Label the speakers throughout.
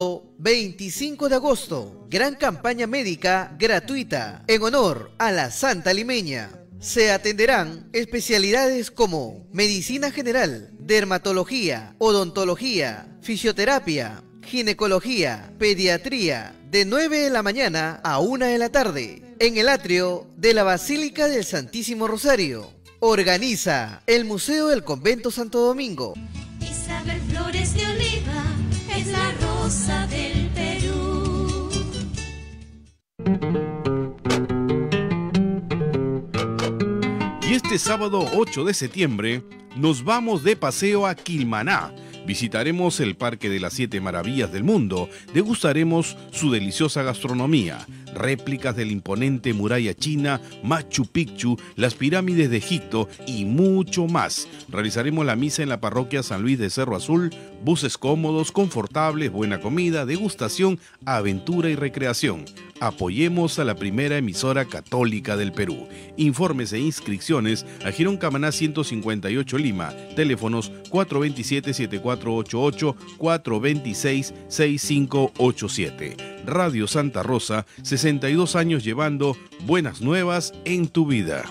Speaker 1: 25 de agosto, gran campaña médica gratuita en honor a la Santa Limeña. Se atenderán especialidades como medicina general, dermatología, odontología, fisioterapia, ginecología, pediatría, de 9 de la mañana a 1 de la tarde, en el atrio de la Basílica del Santísimo Rosario. Organiza el Museo del Convento Santo Domingo.
Speaker 2: Isabel Flores de del Perú.
Speaker 3: Y este sábado 8 de septiembre nos vamos de paseo a Quilmaná. Visitaremos el Parque de las Siete Maravillas del Mundo, degustaremos su deliciosa gastronomía, réplicas del imponente muralla china, Machu Picchu, las pirámides de Egipto y mucho más. Realizaremos la misa en la parroquia San Luis de Cerro Azul, buses cómodos, confortables, buena comida, degustación, aventura y recreación. Apoyemos a la primera emisora católica del Perú. Informes e inscripciones a Girón Camaná 158 Lima. Teléfonos 427-7488, 426-6587. Radio Santa Rosa 60 32 años llevando
Speaker 4: buenas nuevas en tu vida.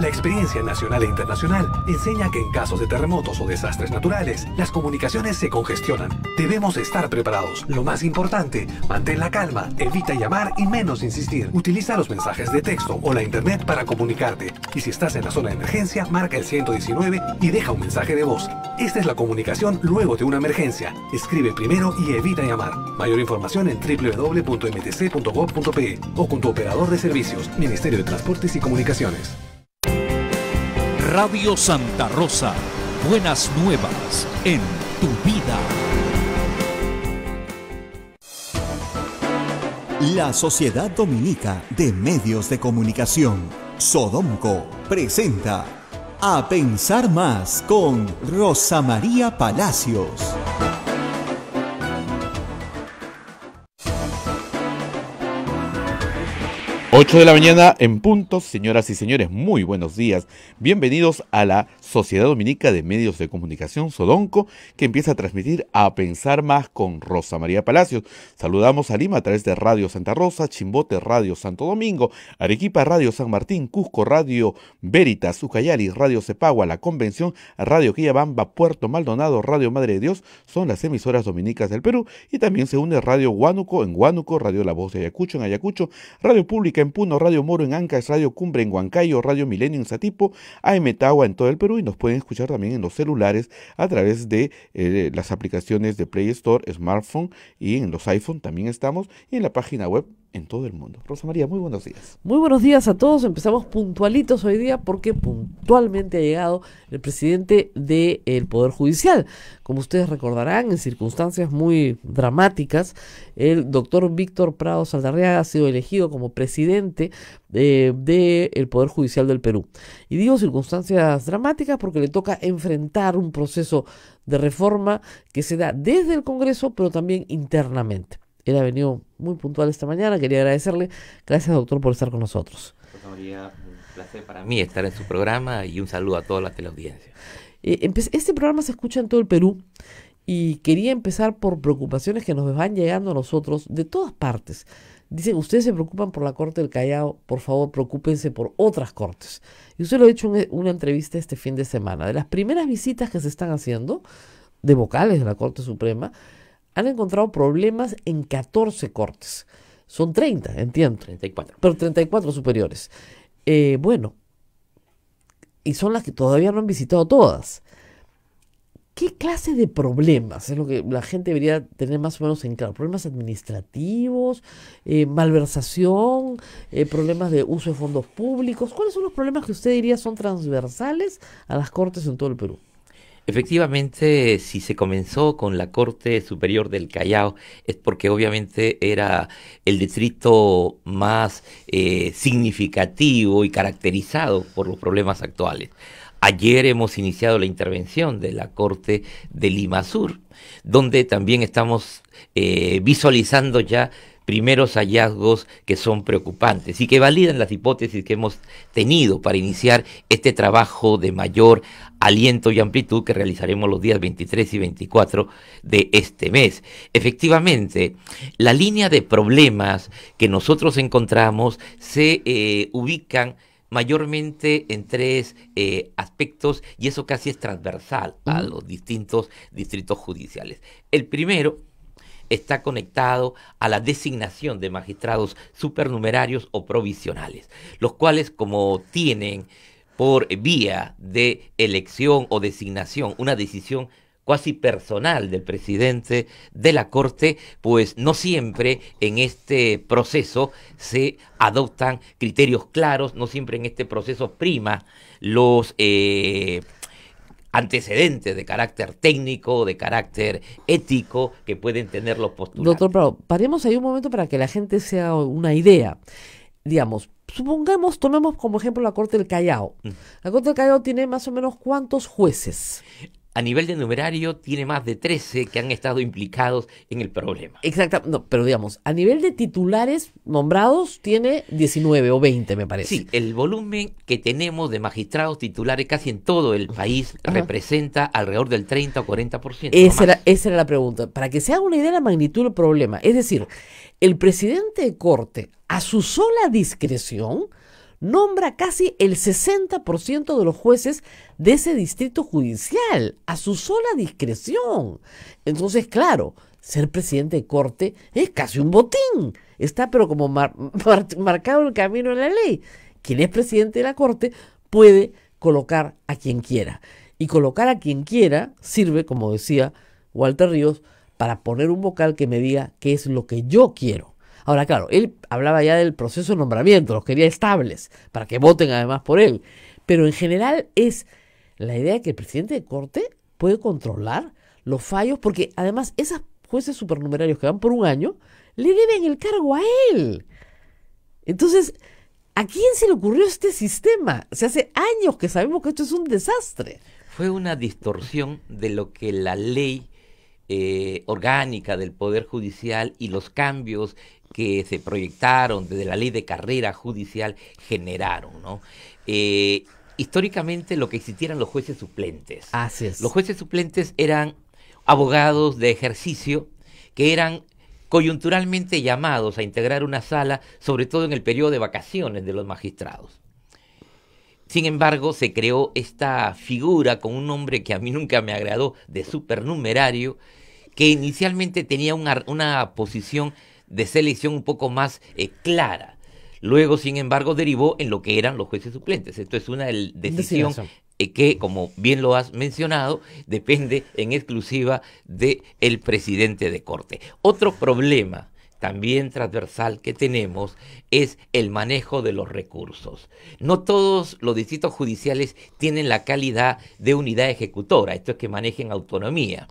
Speaker 4: La experiencia nacional e internacional enseña que en casos de terremotos o desastres naturales, las comunicaciones se congestionan. Debemos estar preparados. Lo más importante, mantén la calma, evita llamar y menos insistir. Utiliza los mensajes de texto o la internet para comunicarte. Y si estás en la zona de emergencia, marca el 119 y deja un mensaje de voz. Esta es la comunicación luego de una emergencia. Escribe primero y evita llamar. Mayor información en www.mtc.gov.pe o con tu operador de servicios, Ministerio de Transportes y Comunicaciones. Radio Santa Rosa, buenas nuevas en tu vida. La Sociedad Dominica de Medios de Comunicación, Sodomco, presenta A Pensar Más con Rosa María Palacios.
Speaker 1: 8 de la mañana en punto, señoras y señores, muy buenos días. Bienvenidos a la Sociedad Dominica de Medios de Comunicación, Sodonco, que empieza a transmitir a pensar más con Rosa María Palacios. Saludamos a Lima a través de Radio Santa Rosa, Chimbote Radio Santo Domingo, Arequipa Radio San Martín, Cusco Radio Veritas, Ucayali Radio Cepagua, La Convención, Radio Quillabamba, Puerto Maldonado, Radio Madre de Dios, son las emisoras dominicas del Perú y también se une Radio Huánuco en Huánuco, Radio La Voz de Ayacucho en Ayacucho, Radio Pública en Puno, Radio Moro en Ancas, Radio Cumbre en Huancayo, Radio Milenio en Satipo, AM Tawa en todo el Perú y nos pueden escuchar también en los celulares a través de eh, las aplicaciones de Play Store, smartphone y en los iPhone también estamos y en la página web en todo el mundo. Rosa María, muy buenos días.
Speaker 5: Muy buenos días a todos. Empezamos puntualitos hoy día porque puntualmente ha llegado el presidente del Poder Judicial. Como ustedes recordarán, en circunstancias muy dramáticas, el doctor Víctor Prado Saldarriaga ha sido elegido como presidente eh, del de, el Poder Judicial del Perú. Y digo circunstancias dramáticas porque le toca enfrentar un proceso de reforma que se da desde el Congreso, pero también internamente. Él ha venido muy puntual esta mañana. Quería agradecerle. Gracias, doctor, por estar con nosotros. Pues, María, un
Speaker 6: placer para mí estar en su programa y un saludo a toda la teleaudiencia.
Speaker 5: Eh, este programa se escucha en todo el Perú y quería empezar por preocupaciones que nos van llegando a nosotros de todas partes. Dicen, ustedes se preocupan por la Corte del Callao, por favor, preocúpense por otras cortes. Y usted lo ha hecho en e-, una entrevista este fin de semana. De las primeras visitas que se están haciendo de vocales de la Corte Suprema, han encontrado problemas en 14 cortes. Son 30, entiendo. 34. Pero 34 superiores. Eh, bueno, y son las que todavía no han visitado todas. ¿Qué clase de problemas es lo que la gente debería tener más o menos en claro? ¿Problemas administrativos? Eh, ¿Malversación? Eh, ¿Problemas de uso de fondos públicos? ¿Cuáles son los problemas que usted diría son transversales a las cortes en todo el Perú?
Speaker 6: Efectivamente, si se comenzó con la Corte Superior del Callao es porque obviamente era el distrito más eh, significativo y caracterizado por los problemas actuales. Ayer hemos iniciado la intervención de la Corte de Lima Sur, donde también estamos eh, visualizando ya primeros hallazgos que son preocupantes y que validan las hipótesis que hemos tenido para iniciar este trabajo de mayor Aliento y Amplitud que realizaremos los días 23 y 24 de este mes. Efectivamente, la línea de problemas que nosotros encontramos se eh, ubican mayormente en tres eh, aspectos y eso casi es transversal a los distintos distritos judiciales. El primero está conectado a la designación de magistrados supernumerarios o provisionales, los cuales como tienen por vía de elección o designación, una decisión cuasi personal del presidente de la Corte, pues no siempre en este proceso se adoptan criterios claros, no siempre en este proceso prima los eh, antecedentes de carácter técnico, de carácter ético que pueden tener los postulantes.
Speaker 5: Doctor Prado, paremos ahí un momento para que la gente sea una idea. Digamos, supongamos, tomemos como ejemplo la Corte del Callao. Mm. La Corte del Callao tiene más o menos cuántos jueces
Speaker 6: a nivel de numerario tiene más de 13 que han estado implicados en el problema.
Speaker 5: Exacto, pero digamos, a nivel de titulares nombrados tiene 19 o 20, me parece. Sí,
Speaker 6: el volumen que tenemos de magistrados titulares casi en todo el país representa alrededor del 30 o 40%. Esa era,
Speaker 5: esa era la pregunta, para que se haga una idea de la magnitud del problema. Es decir, el presidente de corte, a su sola discreción, nombra casi el 60% de los jueces de ese distrito judicial a su sola discreción. Entonces, claro, ser presidente de corte es casi un botín. Está pero como marcado el camino de la ley. Quien es presidente de la corte puede colocar a quien quiera. Y colocar a quien quiera sirve, como decía Walter Ríos, para poner un vocal que me diga qué es lo que yo quiero. Ahora, claro, él hablaba ya del proceso de nombramiento, los quería estables, para que voten además por él. Pero en general es la idea de que el presidente de corte puede controlar los fallos, porque además esos jueces supernumerarios que van por un año le deben el cargo a él. Entonces, ¿a quién se le ocurrió este sistema? se hace años que sabemos que esto es un desastre.
Speaker 6: Fue una distorsión de lo que la ley eh, orgánica del Poder Judicial y los cambios que se proyectaron desde la ley de carrera judicial generaron, ¿no? Eh, históricamente lo que existieran los jueces suplentes. Los jueces suplentes eran abogados de ejercicio que eran coyunturalmente llamados a integrar una sala, sobre todo en el periodo de vacaciones de los magistrados. Sin embargo, se creó esta figura con un nombre que a mí nunca me agradó, de supernumerario, que inicialmente tenía una, una posición de selección un poco más eh, clara. Luego, sin embargo, derivó en lo que eran los jueces suplentes. Esto es una decisión eh, que, como bien lo has mencionado, depende en exclusiva del el presidente de corte. Otro problema también transversal que tenemos es el manejo de los recursos. No todos los distritos judiciales tienen la calidad de unidad ejecutora, esto es que manejen autonomía,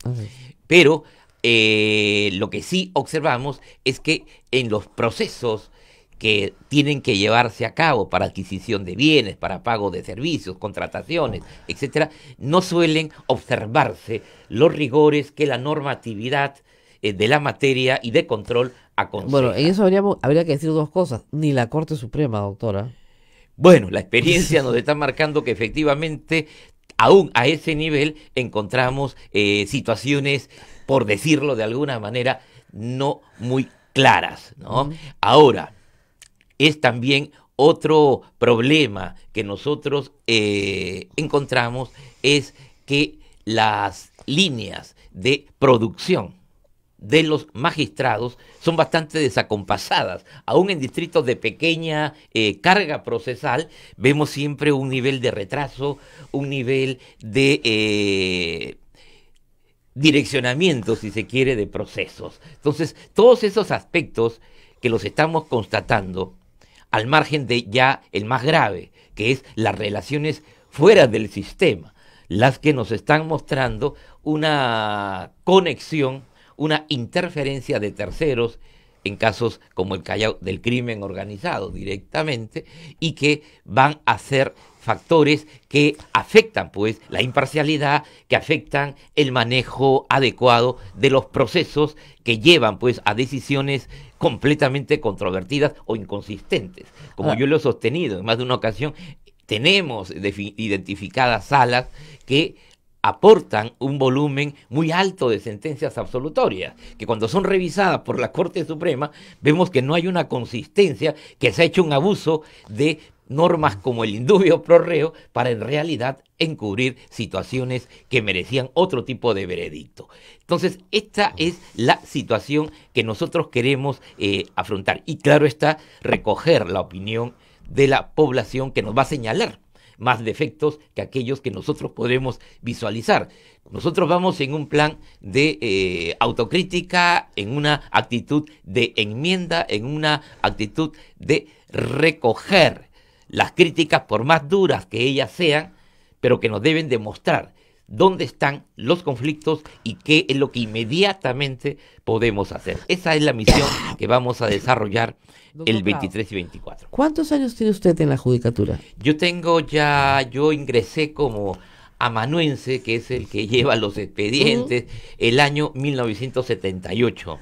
Speaker 6: pero eh, lo que sí observamos es que en los procesos que tienen que llevarse a cabo para adquisición de bienes, para pago de servicios, contrataciones, etcétera, no suelen observarse los rigores que la normatividad eh, de la materia y de control aconseja. Bueno,
Speaker 5: en eso habría, habría que decir dos cosas, ni la Corte Suprema, doctora. Bueno, la experiencia
Speaker 6: nos está marcando que efectivamente aún a ese nivel encontramos eh, situaciones por decirlo de alguna manera, no muy claras. Ahora, es también otro problema que nosotros eh, encontramos es que las líneas de producción de los magistrados son bastante desacompasadas. Aún en distritos de pequeña eh, carga procesal vemos siempre un nivel de retraso, un nivel de eh, direccionamiento, si se quiere, de procesos. Entonces, todos esos aspectos que los estamos constatando, al margen de ya el más grave, que es las relaciones fuera del sistema, las que nos están mostrando una conexión, una interferencia de terceros en casos como el Callao del crimen organizado directamente y que van a ser factores que afectan pues la imparcialidad, que afectan el manejo adecuado de los procesos que llevan pues a decisiones completamente controvertidas o inconsistentes. Como ah. yo lo he sostenido en más de una ocasión, tenemos identificadas salas que aportan un volumen muy alto de sentencias absolutorias, que cuando son revisadas por la Corte Suprema vemos que no hay una consistencia, que se ha hecho un abuso de normas como el indubio pro para en realidad encubrir situaciones que merecían otro tipo de veredicto. Entonces, esta es la situación que nosotros queremos eh, afrontar. Y claro está, recoger la opinión de la población que nos va a señalar más defectos que aquellos que nosotros podemos visualizar. Nosotros vamos en un plan de eh, autocrítica, en una actitud de enmienda, en una actitud de recoger las críticas, por más duras que ellas sean, pero que nos deben demostrar dónde están los conflictos y qué es lo que inmediatamente podemos hacer. Esa es la misión que vamos a desarrollar el 23 y 24.
Speaker 5: ¿Cuántos años tiene usted en la judicatura?
Speaker 6: Yo tengo ya, yo ingresé como amanuense, que es el que lleva los expedientes, el año 1978.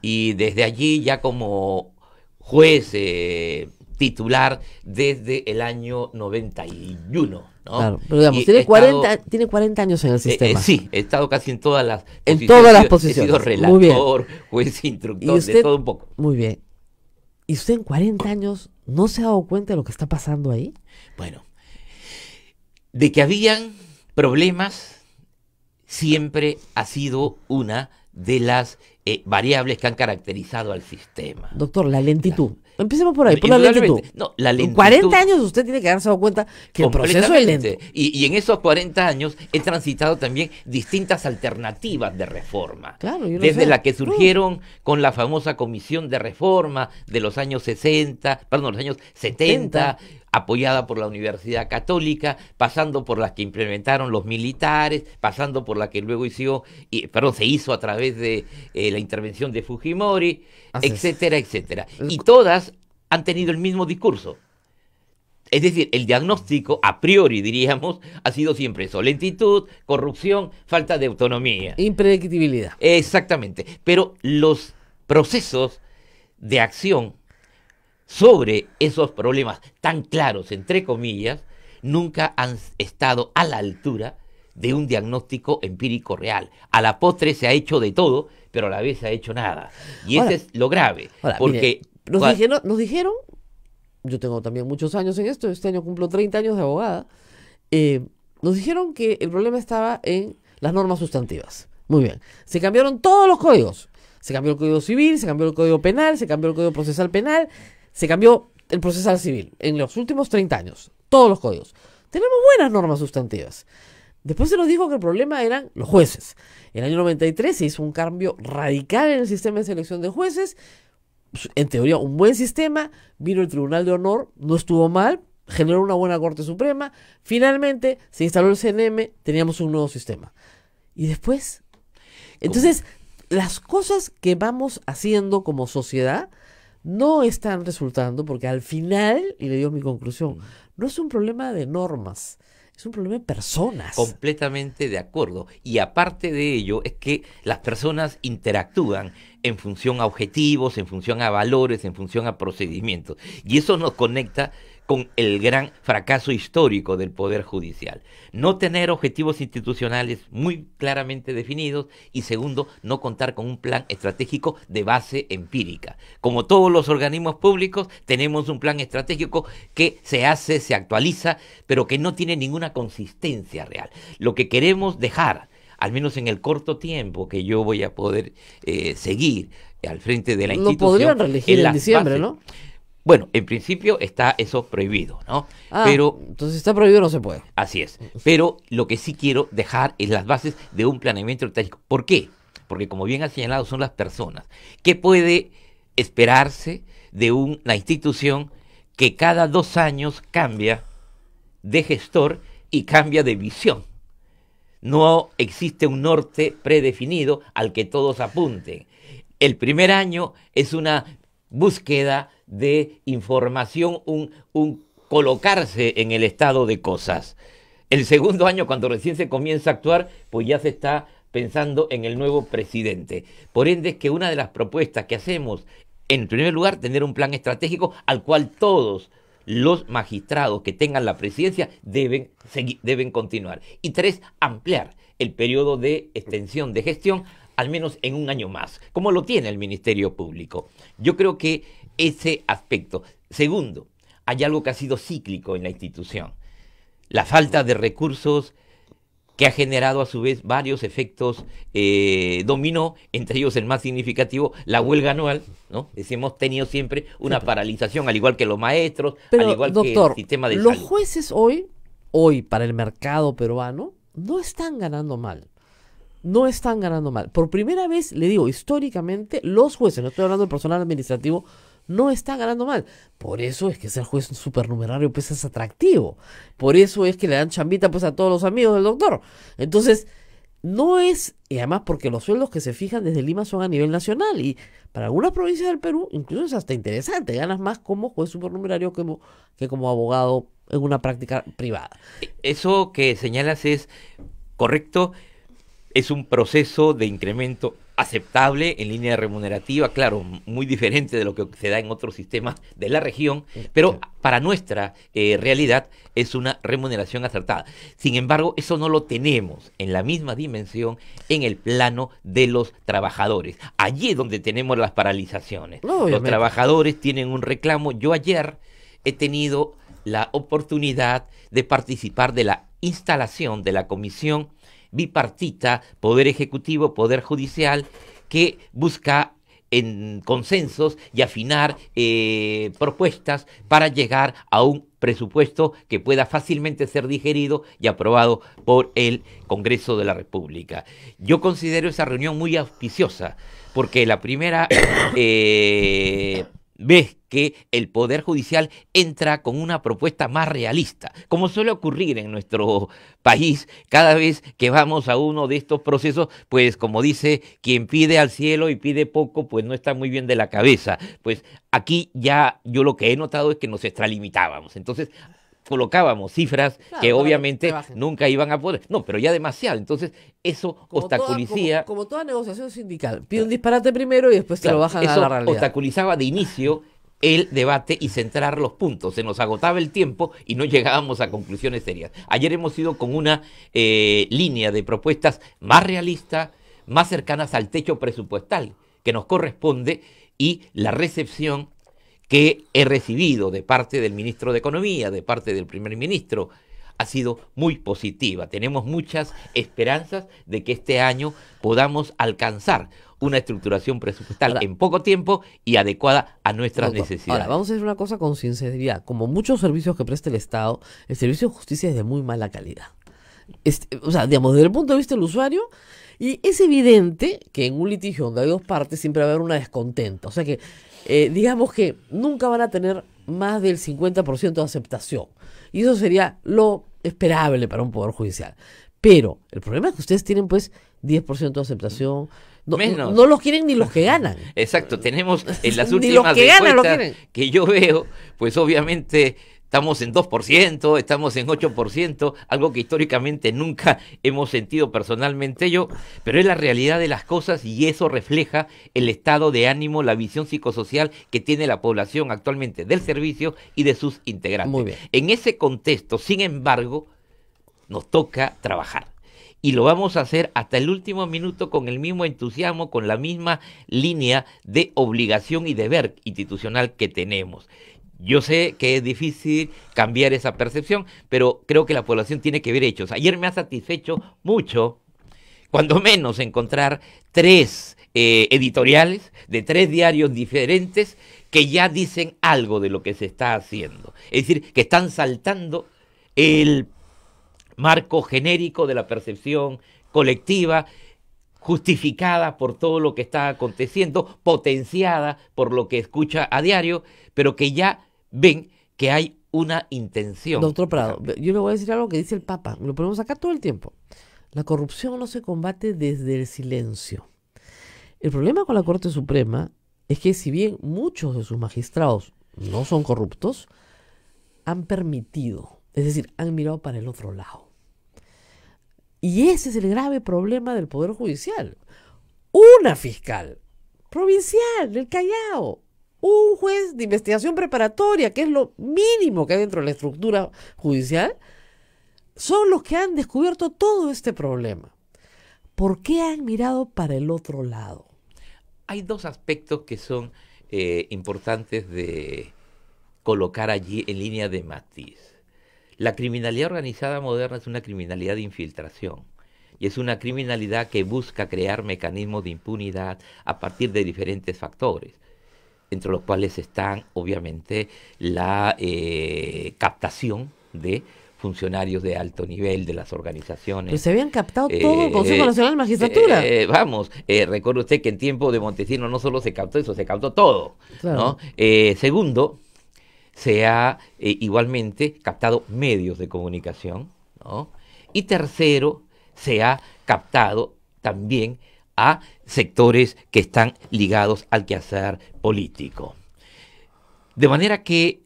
Speaker 6: Y desde allí ya como juez, eh, titular desde el año 91. ¿no? Claro, pero digamos, tiene, 40, tiene 40
Speaker 5: años en el eh, sistema. Eh, sí,
Speaker 6: he estado casi en todas las en posiciones. todas las posiciones. He sido relator, juez instructor, de todo un poco. Muy bien.
Speaker 5: ¿Y usted en 40 años no se ha dado cuenta de lo que está pasando ahí? Bueno,
Speaker 6: de que habían problemas siempre ha sido una de las eh, variables que han caracterizado al sistema.
Speaker 5: Doctor, la lentitud. Empecemos por ahí, por la No, la 40 años usted tiene que darse cuenta que el proceso es
Speaker 6: Y, y, en esos 40 años he transitado también distintas alternativas de reforma.
Speaker 2: Claro, Desde la
Speaker 6: que mm. surgieron con la famosa comisión de reforma de los años 60, perdón, los años 70, 70 apoyada por la Universidad Católica, pasando por las que implementaron los militares, pasando por la que luego hizo, y, perdón, se hizo a través de eh, la intervención de Fujimori, etcétera, etcétera. Y todas han tenido el mismo discurso. Es decir, el diagnóstico, a priori diríamos, ha sido siempre eso, lentitud, corrupción, falta de autonomía.
Speaker 5: Impredictibilidad.
Speaker 6: Exactamente. Pero los procesos de acción sobre esos problemas tan claros, entre comillas, nunca han estado a la altura de un diagnóstico empírico real. A la postre se ha hecho de todo, pero a la vez se ha hecho nada. Y eso es lo grave. porque
Speaker 5: nos, dijeron, dijeron, yo tengo también muchos años en esto, este año cumplo 30 años de abogada, eh, nos dijeron que el problema estaba en las normas sustantivas. Muy bien. Se cambiaron todos los códigos. Se cambió el Código Civil, se cambió el Código Penal, se cambió el Código Procesal Penal, se cambió el procesal civil en los últimos 30 años, todos los códigos. Tenemos buenas normas sustantivas. Después se nos dijo que el problema eran los jueces. En el año 93 se hizo un cambio radical en el sistema de selección de jueces. Pues, en teoría, un buen sistema. Vino el Tribunal de Honor, no estuvo mal, generó una buena Corte Suprema. Finalmente se instaló el CNM, teníamos un nuevo sistema. Y después. Entonces, las cosas que vamos haciendo como sociedad no están resultando porque al final, y le dio mi conclusión, mm. no es un problema de normas, es un problema de personas.
Speaker 6: Completamente de acuerdo. Y aparte de ello, es que las personas interactúan en función a objetivos, en función a valores, en función a procedimientos. Y eso nos conecta con el gran fracaso histórico del Poder Judicial. No tener objetivos institucionales muy claramente definidos y segundo, no contar con un plan estratégico de base empírica. Como todos los organismos públicos, tenemos un plan estratégico que se hace, se actualiza, pero que no tiene ninguna consistencia real. Lo que queremos dejar al menos en el corto tiempo que yo voy a poder eh, seguir al frente de la institución. Lo en, diciembre, ¿no? Bueno, en principio está eso prohibido, ¿no? Ah, Pero entonces
Speaker 5: está prohibido no se puede.
Speaker 6: Así es. Pero lo que sí quiero dejar es las bases de un planeamiento estratégico. ¿Por qué? Porque como bien ha señalado son las personas. ¿Qué puede esperarse de una institución que cada dos años cambia de gestor y cambia de visión? No existe un norte predefinido al que todos apunten el primer año es una búsqueda de información, un, colocarse en el estado de cosas. El segundo año, cuando recién se comienza a actuar, pues ya se está pensando en el nuevo presidente. Por ende, es que una de las propuestas que hacemos, en primer lugar, tener un plan estratégico al cual todos los magistrados que tengan la presidencia deben, deben continuar. Y tres, ampliar el periodo de extensión de gestión al menos en un año más, como lo tiene el Ministerio Público. Yo creo que ese aspecto. Segundo, hay algo que ha sido cíclico en la institución. La falta de recursos que ha generado a su vez varios efectos eh, dominó, entre ellos el más significativo, la huelga anual, ¿no? hemos tenido siempre una paralización, al igual que los maestros, al igual que el sistema de los
Speaker 5: jueces hoy, hoy para el mercado peruano, no están ganando mal no están ganando mal. Por primera vez, le digo, históricamente, los jueces, no estoy hablando del personal administrativo, no están ganando mal. Por eso es que ser juez supernumerario pues es atractivo. Por eso es que le dan chambita pues a todos los amigos del doctor. Entonces, no es, y además porque los sueldos que se fijan desde Lima son a nivel nacional y para algunas provincias del Perú incluso es hasta interesante, ganas más como juez supernumerario como, que como abogado en una práctica privada.
Speaker 6: Eso que señalas es correcto es un proceso de incremento aceptable en línea remunerativa, claro, muy diferente de lo que se da en otros sistemas de la región, pero para nuestra eh, realidad es una remuneración acertada. Sin embargo, eso no lo tenemos en la misma dimensión en el plano de los trabajadores. Allí es donde tenemos las paralizaciones. los trabajadores tienen un reclamo. Yo ayer he tenido la oportunidad de participar de la instalación de la comisión bipartita, poder ejecutivo, poder judicial, que busca en consensos y afinar eh, propuestas para llegar a un presupuesto que pueda fácilmente ser digerido y aprobado por el Congreso de la República. Yo considero esa reunión muy auspiciosa, porque la primera eh, ves que el Poder Judicial entra con una propuesta más realista, como suele ocurrir en nuestro país cada vez que vamos a uno de estos procesos, pues como dice, quien pide al cielo y pide poco, pues no está muy bien de la cabeza. Pues aquí ya yo lo que he notado es que nos extralimitábamos. Entonces, colocábamos cifras que obviamente nunca iban a poder. No, pero ya demasiado. Entonces, eso como
Speaker 5: como, toda negociación sindical, pide un disparate primero y después trabaja. lo bajan a la realidad.
Speaker 6: Obstaculizaba de inicio el debate y centrar los puntos. Se nos agotaba el tiempo y no llegábamos a conclusiones serias. Ayer hemos ido con una eh, línea de propuestas más realistas, más cercanas al techo presupuestal que nos corresponde y la recepción que he recibido de parte del ministro de Economía, de parte del primer ministro, ha sido muy positiva. Tenemos muchas esperanzas de que este año podamos alcanzar una estructuración presupuestal en poco tiempo y adecuada a nuestras necesidades. Ahora,
Speaker 5: vamos a decir una cosa con sinceridad. Como muchos servicios que presta el Estado, el servicio de justicia es de muy mala calidad. o sea, digamos, desde el punto de vista del usuario, y es evidente que en un litigio donde hay dos partes siempre va a haber una descontenta. O sea que eh, digamos que nunca van a tener más del 50% de aceptación. Y eso sería lo esperable para un poder judicial. Pero el problema es que ustedes tienen pues 10% de aceptación. No, Menos. no los quieren ni los que ganan.
Speaker 6: Exacto, tenemos en las últimas que yo veo, pues obviamente estamos en 2%, estamos en 8%, algo que históricamente nunca hemos sentido personalmente yo, pero es la realidad de las cosas y eso refleja el estado de ánimo, la visión psicosocial que tiene la población actualmente del servicio y de sus integrantes. En ese contexto, sin embargo, nos toca trabajar y lo vamos a hacer hasta el último minuto con el mismo entusiasmo, con la misma línea de obligación y deber institucional que tenemos. Yo sé que es difícil cambiar esa percepción, pero creo que la población tiene que ver hechos. Ayer me ha satisfecho mucho, cuando menos, encontrar tres eh, editoriales de tres diarios diferentes que ya dicen algo de lo que se está haciendo. Es decir, que están saltando el marco genérico de la percepción colectiva justificada por todo lo que está aconteciendo, potenciada por lo que escucha a diario, pero que ya ven que hay una intención.
Speaker 5: Doctor Prado, yo le voy a decir algo que dice el Papa, lo ponemos acá todo el tiempo. La corrupción no se combate desde el silencio. El problema con la Corte Suprema es que si bien muchos de sus magistrados no son corruptos, han permitido, es decir, han mirado para el otro lado. Y ese es el grave problema del Poder Judicial. Una fiscal provincial del Callao un juez de investigación preparatoria, que es lo mínimo que hay dentro de la estructura judicial, son los que han descubierto todo este problema. ¿Por qué han mirado para el otro lado?
Speaker 6: Hay dos aspectos que son eh, importantes de colocar allí en línea de matiz. La criminalidad organizada moderna es una criminalidad de infiltración y es una criminalidad que busca crear mecanismos de impunidad a partir de diferentes factores entre los cuales están obviamente la eh, captación de funcionarios de alto nivel de las organizaciones. Pues se habían
Speaker 5: captado eh, todo el Consejo eh, Nacional de Magistratura.
Speaker 6: vamos, recuerde usted que en tiempo de Montesino no solo se captó eso, se captó todo. ¿no? segundo, se ha igualmente captado medios de comunicación. ¿no? Y tercero, se ha captado también a sectores que están ligados al quehacer político. De manera que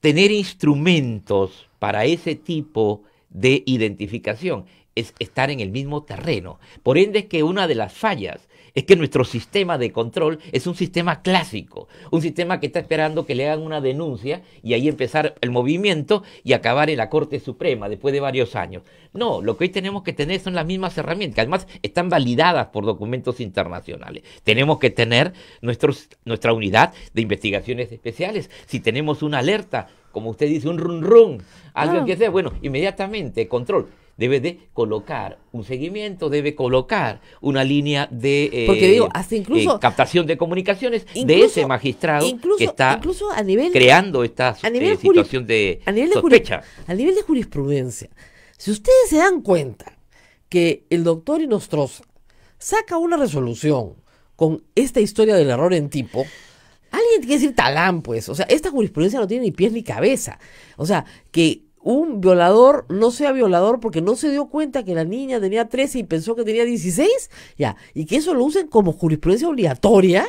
Speaker 6: tener instrumentos para ese tipo de identificación es estar en el mismo terreno. Por ende es que una de las fallas es que nuestro sistema de control es un sistema clásico, un sistema que está esperando que le hagan una denuncia y ahí empezar el movimiento y acabar en la Corte Suprema después de varios años. No, lo que hoy tenemos que tener son las mismas herramientas, además están validadas por documentos internacionales. Tenemos que tener nuestra unidad de investigaciones especiales. Si tenemos una alerta, como usted dice, un run run, algo ah. que sea, bueno, inmediatamente, control debe de colocar un seguimiento, debe colocar una línea de eh, eh, incluso, captación de comunicaciones de ese magistrado que está
Speaker 5: incluso a nivel, creando
Speaker 6: esta eh, situación de, sospecha.
Speaker 5: A nivel de jurisprudencia, si ustedes se dan cuenta que el doctor Inostroza saca una resolución con esta historia del error en tipo, alguien tiene que decir talán, pues. O sea, esta jurisprudencia no tiene ni pies ni cabeza. O sea, que un violador no sea violador porque no se dio cuenta que la niña tenía 13 y pensó que tenía 16, ya, y que eso lo usen como jurisprudencia obligatoria,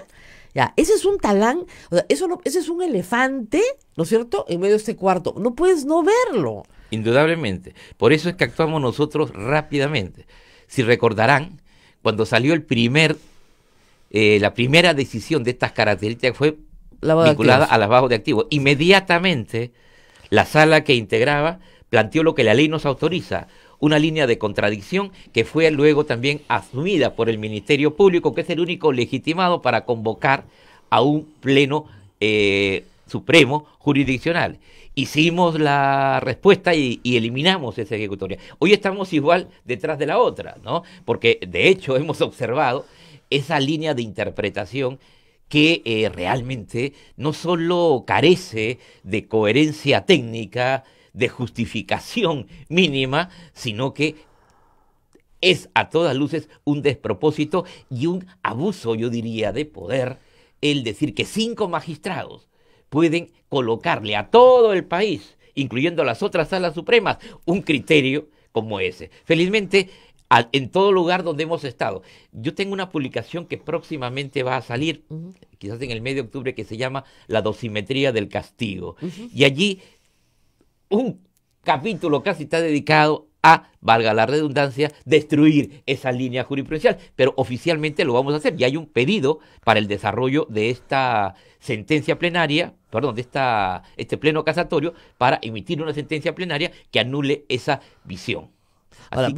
Speaker 5: ya, ese es un talán, o sea, eso no, ese es un elefante, ¿no es cierto?, en medio de este cuarto, no puedes no verlo.
Speaker 6: Indudablemente, por eso es que actuamos nosotros rápidamente. Si recordarán, cuando salió el primer, eh, la primera decisión de estas características fue la vinculada a bajas de activos, inmediatamente la sala que integraba planteó lo que la ley nos autoriza, una línea de contradicción que fue luego también asumida por el Ministerio Público, que es el único legitimado para convocar a un pleno eh, supremo jurisdiccional. Hicimos la respuesta y, eliminamos esa ejecutoria. Hoy estamos igual detrás de la otra, ¿no? Porque de hecho hemos observado esa línea de interpretación que eh, realmente no solo carece de coherencia técnica, de justificación mínima, sino que es a todas luces un despropósito y un abuso, yo diría, de poder el decir que cinco magistrados pueden colocarle a todo el país, incluyendo las otras salas supremas, un criterio como ese. Felizmente, en todo lugar donde hemos estado. Yo tengo una publicación que próximamente va a salir, quizás en el mes de octubre, que se llama La dosimetría del castigo. Y allí un capítulo casi está dedicado a, valga la redundancia, destruir esa línea jurisprudencial. Pero oficialmente lo vamos a hacer. Y hay un pedido para el desarrollo de esta sentencia plenaria, perdón, de esta, este pleno casatorio, para emitir una sentencia plenaria que anule esa visión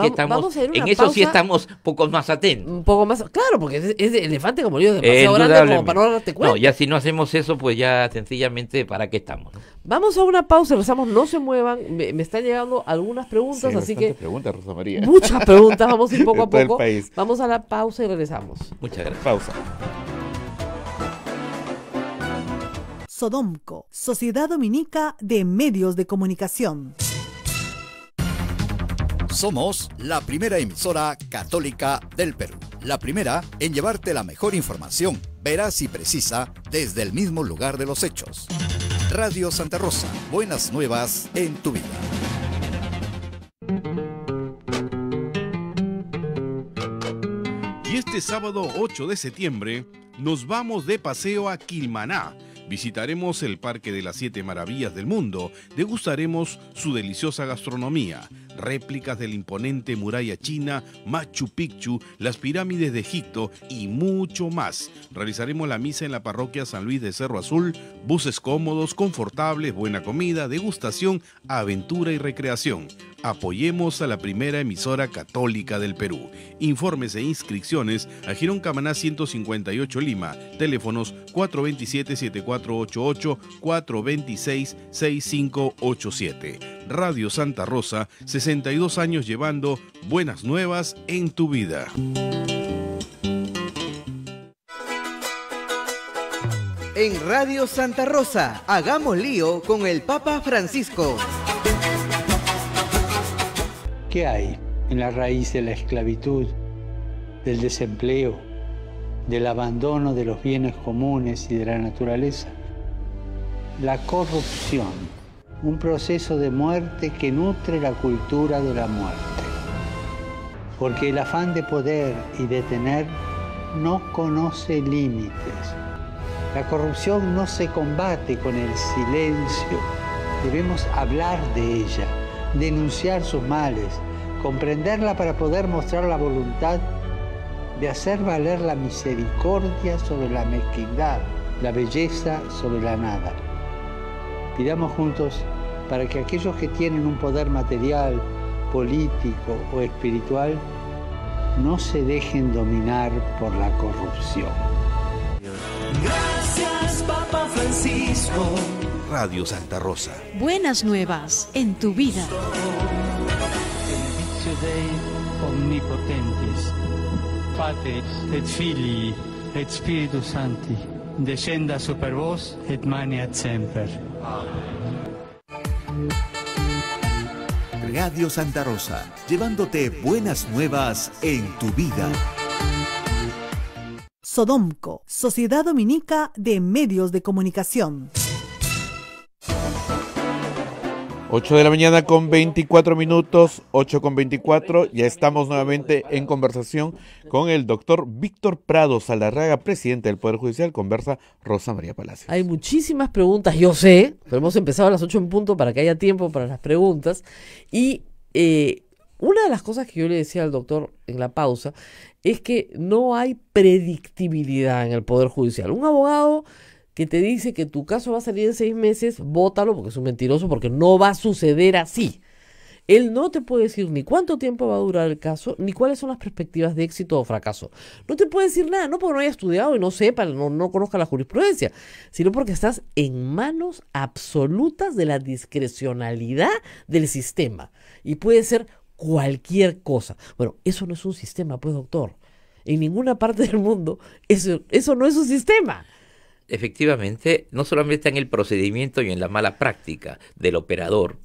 Speaker 6: estamos, en eso sí estamos un poco más atentos.
Speaker 5: Un poco más, claro, porque es, elefante como yo, es demasiado para no darte No,
Speaker 6: ya si no hacemos eso, pues ya sencillamente, ¿para qué estamos?
Speaker 5: Vamos a una pausa, regresamos, no se muevan, me, están llegando algunas preguntas, así que... Muchas preguntas, Rosa María. Muchas preguntas, vamos a ir poco a poco. Vamos a la pausa y regresamos.
Speaker 6: Muchas gracias. Pausa.
Speaker 5: Sodomco, Sociedad Dominica de Medios de Comunicación.
Speaker 4: Somos la primera emisora católica del Perú. La primera en llevarte la mejor información, veraz y precisa, desde el mismo lugar de los
Speaker 3: hechos. Radio Santa Rosa, buenas nuevas en tu vida. Y este sábado 8 de septiembre nos vamos de paseo a Quilmaná Visitaremos el Parque de las Siete Maravillas del Mundo, degustaremos su deliciosa gastronomía, réplicas del imponente muralla china, Machu Picchu, las pirámides de Egipto y mucho más. Realizaremos la misa en la parroquia San Luis de Cerro Azul, buses cómodos, confortables, buena comida, degustación, aventura y recreación. Apoyemos a la primera emisora católica del Perú. Informes e inscripciones a Girón Camaná 158 Lima. Teléfonos 427-7488, 426-6587. Radio Santa Rosa 60 62 años llevando buenas nuevas en tu vida.
Speaker 2: En Radio Santa
Speaker 1: Rosa, hagamos lío con el Papa Francisco.
Speaker 2: ¿Qué hay en la raíz de la esclavitud, del desempleo, del abandono de los bienes comunes y de la naturaleza? La corrupción un proceso de muerte que nutre la cultura de la muerte. Porque el afán de poder y de tener no conoce límites. La corrupción no se combate con el silencio. Debemos hablar de ella, denunciar sus males, comprenderla para poder mostrar la voluntad de hacer valer la misericordia sobre la mezquindad, la belleza sobre la nada. Pidamos juntos para que aquellos que tienen un poder material, político o espiritual, no se dejen dominar por la corrupción. Gracias, Papa Francisco.
Speaker 3: Radio Santa Rosa. Buenas nuevas en tu vida.
Speaker 2: Omnipotentes, Pate et Fili, et Spiritus leyenda super voz et mania semper.
Speaker 4: Radio Santa Rosa, llevándote buenas nuevas en tu vida. Sodomco, Sociedad Dominica de Medios de Comunicación.
Speaker 1: 8 de la mañana con 24 minutos, 8 con 24. Ya estamos nuevamente en conversación con el doctor Víctor Prado Salarraga, presidente del Poder Judicial. Conversa Rosa María Palacios. Hay muchísimas
Speaker 5: preguntas, yo sé,
Speaker 1: pero hemos empezado a las 8 en punto para que haya tiempo para las preguntas. Y
Speaker 5: eh, una de las cosas que yo le decía al doctor en la pausa es que no hay predictibilidad en el Poder Judicial. Un abogado que te dice que tu caso va a salir en seis meses, bótalo porque es un mentiroso, porque no va a suceder así. Él no te puede decir ni cuánto tiempo va a durar el caso, ni cuáles son las perspectivas de éxito o fracaso. No te puede decir nada, no porque no haya estudiado y no sepa, no, no conozca la jurisprudencia, sino porque estás en manos absolutas de la discrecionalidad del sistema. Y puede ser cualquier cosa. Bueno, eso no es un sistema, pues, doctor. En ninguna parte del mundo, eso, eso no es un sistema
Speaker 6: efectivamente no solamente está en el procedimiento y en la mala práctica del operador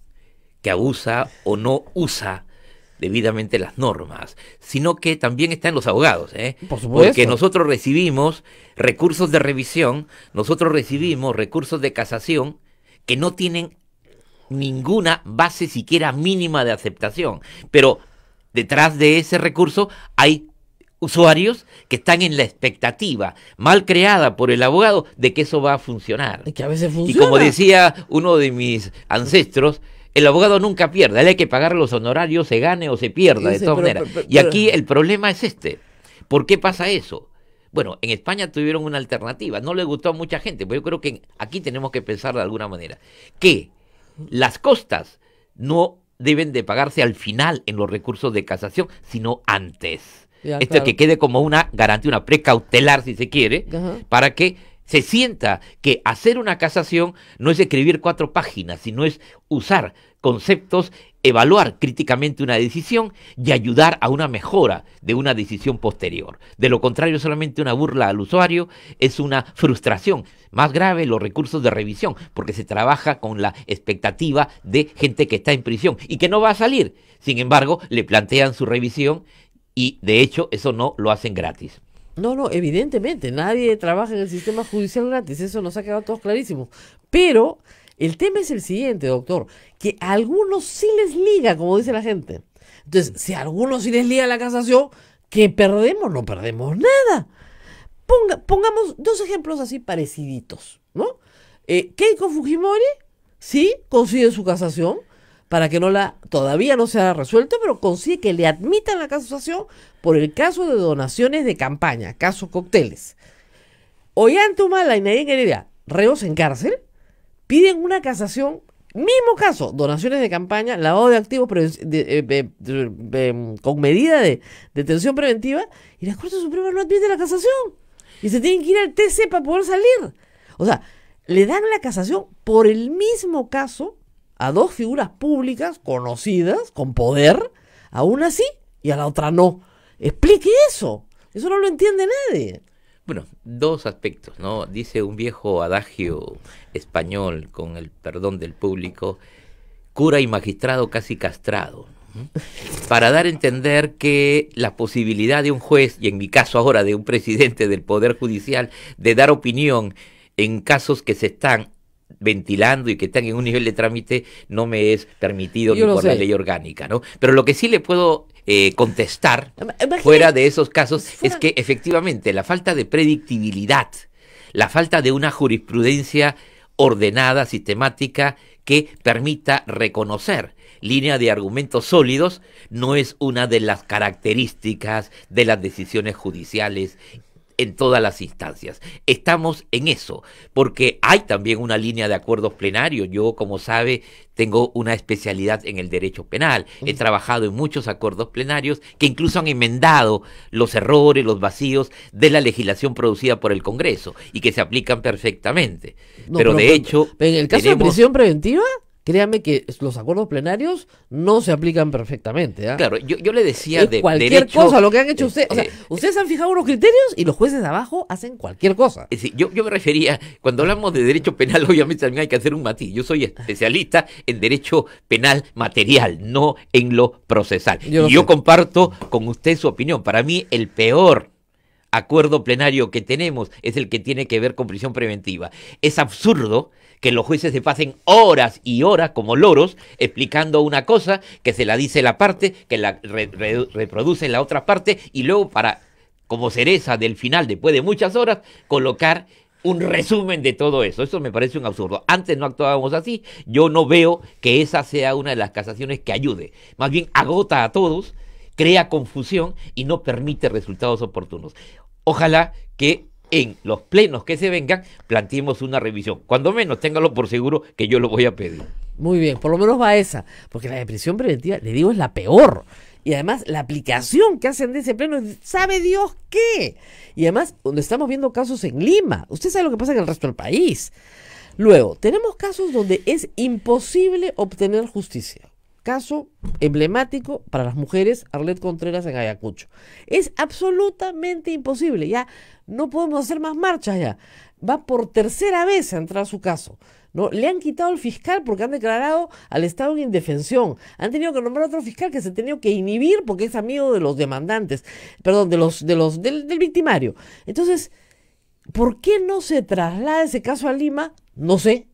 Speaker 6: que abusa o no usa debidamente las normas, sino que también está en los abogados, ¿eh? Por supuesto. porque nosotros recibimos recursos de revisión, nosotros recibimos recursos de casación que no tienen ninguna base siquiera mínima de aceptación, pero detrás de ese recurso hay usuarios que están en la expectativa mal creada por el abogado de que eso va a funcionar.
Speaker 5: a veces Y como
Speaker 6: decía uno de mis ancestros, el abogado nunca pierde, él hay que pagar los honorarios, se gane o se pierda, de todas maneras. y aquí el problema es este. ¿Por qué pasa eso? Bueno, en España tuvieron una alternativa, no le gustó a mucha gente, pero pues yo creo que aquí tenemos que pensar de alguna manera que las costas no deben de pagarse al final en los recursos de casación, sino antes. Esto que quede como una garantía, una precautelar, si se quiere, para que se sienta que hacer una casación no es escribir cuatro páginas, sino es usar conceptos, evaluar críticamente una decisión y ayudar a una mejora de una decisión posterior. De lo contrario, solamente una burla al usuario es una frustración. Más grave, los recursos de revisión, porque se trabaja con la expectativa de gente que está en prisión y que no va a salir. Sin embargo, le plantean su revisión y de hecho eso no lo hacen gratis.
Speaker 5: No, no, evidentemente, nadie trabaja en el sistema judicial gratis, eso nos ha quedado todos clarísimo. Pero el tema es el siguiente, doctor, que a algunos sí les liga, como dice la gente. Entonces, si a algunos sí les liga la casación, que perdemos, no perdemos nada. Ponga, pongamos dos ejemplos así pareciditos, ¿no? Eh, Keiko Fujimori, sí, consigue su casación, para que todavía no se ha resuelto, pero consigue que le admitan la casación por el caso de donaciones de campaña, caso cócteles. nadie y nadie Heredia, reos en cárcel, piden una casación, mismo caso, donaciones de campaña, lavado de activos eh, con medida de detención preventiva, y la Corte Suprema no admite la casación. Y se tienen que ir al TC para poder salir. O sea, le dan la casación por el mismo caso a dos figuras públicas conocidas, con poder, a una sí y a la otra no. Explique eso. Eso no lo entiende nadie.
Speaker 6: Bueno, dos aspectos, ¿no? Dice un viejo adagio español, con el perdón del público, cura y magistrado casi castrado, para dar a entender que la posibilidad de un juez, y en mi caso ahora de un presidente del Poder Judicial, de dar opinión en casos que se están ventilando y que están en un nivel de trámite no me es permitido ni por la ley orgánica, ¿no? Pero lo que sí le puedo eh, contestar fuera de esos casos es que efectivamente la falta de predictibilidad, la falta de una jurisprudencia ordenada, sistemática, que permita reconocer línea de argumentos sólidos no es una de las características de las decisiones judiciales en todas las instancias. Estamos en eso, porque hay también una línea de acuerdos plenarios. Yo, como sabe, tengo una especialidad en el derecho penal. He trabajado en muchos acuerdos plenarios que incluso han enmendado los errores, los vacíos de la legislación producida por el Congreso y que se aplican perfectamente. pero, de hecho... en el caso de prisión
Speaker 5: preventiva créame que los acuerdos plenarios no se aplican perfectamente. ¿ah? Claro, yo, le decía de cualquier cosa, lo que han hecho ustedes. Eh, ustedes han fijado unos criterios y los jueces de abajo hacen cualquier
Speaker 6: cosa. yo, yo me refería, cuando hablamos de derecho penal, obviamente también hay que hacer un matiz. Yo soy especialista en derecho penal material, no en lo procesal. y yo comparto con usted su opinión. Para mí, el peor acuerdo plenario que tenemos es el que tiene que ver con prisión preventiva. Es absurdo que los jueces se pasen horas y horas como loros explicando una cosa que se la dice la parte, que la reproduce la otra parte y luego para, como cereza del final, después de muchas horas, colocar un resumen de todo eso. Eso me parece un absurdo. Antes no actuábamos así. Yo no veo que esa sea una de las casaciones que ayude. Más bien agota a todos, crea confusión y no permite resultados oportunos ojalá que en los plenos que se vengan planteemos una revisión. Cuando menos, téngalo por seguro que yo lo voy a pedir.
Speaker 5: Muy bien, por lo menos va esa, porque la depresión preventiva, le digo, es la peor. Y además, la aplicación que hacen de ese pleno, sabe Dios qué. Y además, donde estamos viendo casos en Lima, usted sabe lo que pasa en el resto del país. Luego, tenemos casos donde es imposible obtener justicia. Caso emblemático para las mujeres, Arlet Contreras en Ayacucho. Es absolutamente imposible, ya no podemos hacer más marchas ya. Va por tercera vez a entrar su caso. ¿no? Le han quitado el fiscal porque han declarado al Estado en indefensión. Han tenido que nombrar otro fiscal que se ha tenido que inhibir porque es amigo de los demandantes, perdón, de los, de los, del victimario. Entonces, ¿por qué no se traslada ese caso a Lima? No sé.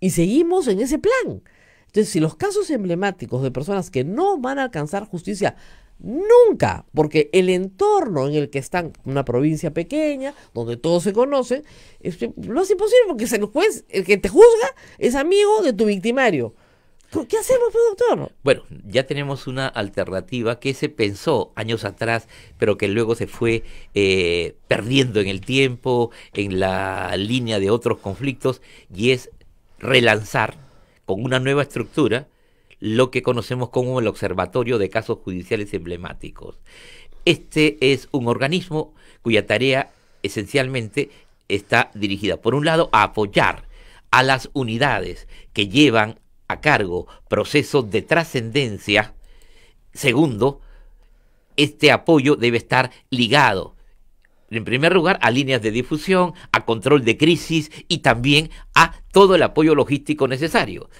Speaker 5: Y seguimos en ese plan. Entonces, si los casos emblemáticos de personas que no van a alcanzar justicia nunca, porque el entorno en el que están, una provincia pequeña, donde todos se conocen, este, lo hace imposible porque el juez, el que te juzga, es amigo de tu victimario. ¿Qué hacemos, pues, doctor?
Speaker 6: Bueno, ya tenemos una alternativa que se pensó años atrás, pero que luego se fue eh, perdiendo en el tiempo, en la línea de otros conflictos, y es relanzar con una nueva estructura, lo que conocemos como el Observatorio de Casos Judiciales Emblemáticos. Este es un organismo cuya tarea esencialmente está dirigida, por un lado, a apoyar a las unidades que llevan a cargo procesos de trascendencia. Segundo, este apoyo debe estar ligado en primer lugar, a líneas de difusión, a control de crisis y también a todo el apoyo logístico necesario.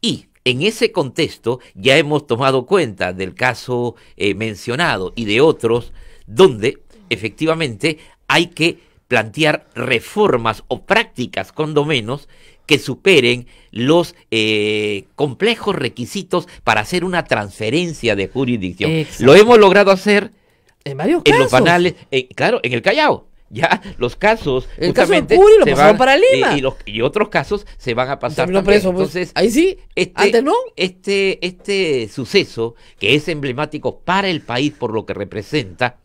Speaker 6: Y en ese contexto ya hemos tomado cuenta del caso eh, mencionado y de otros donde efectivamente hay que plantear reformas o prácticas condomenos que superen los eh, complejos requisitos para hacer una transferencia de jurisdicción. Lo hemos logrado hacer
Speaker 5: en varios casos. En los banales,
Speaker 6: claro, en el Callao. Ya los casos. El caso lo pasaron para eh, Lima. y, otros casos se van a pasar. Pues. Entonces, ahí sí, este, no. Este, este suceso, que es emblemático para el país por lo que representa,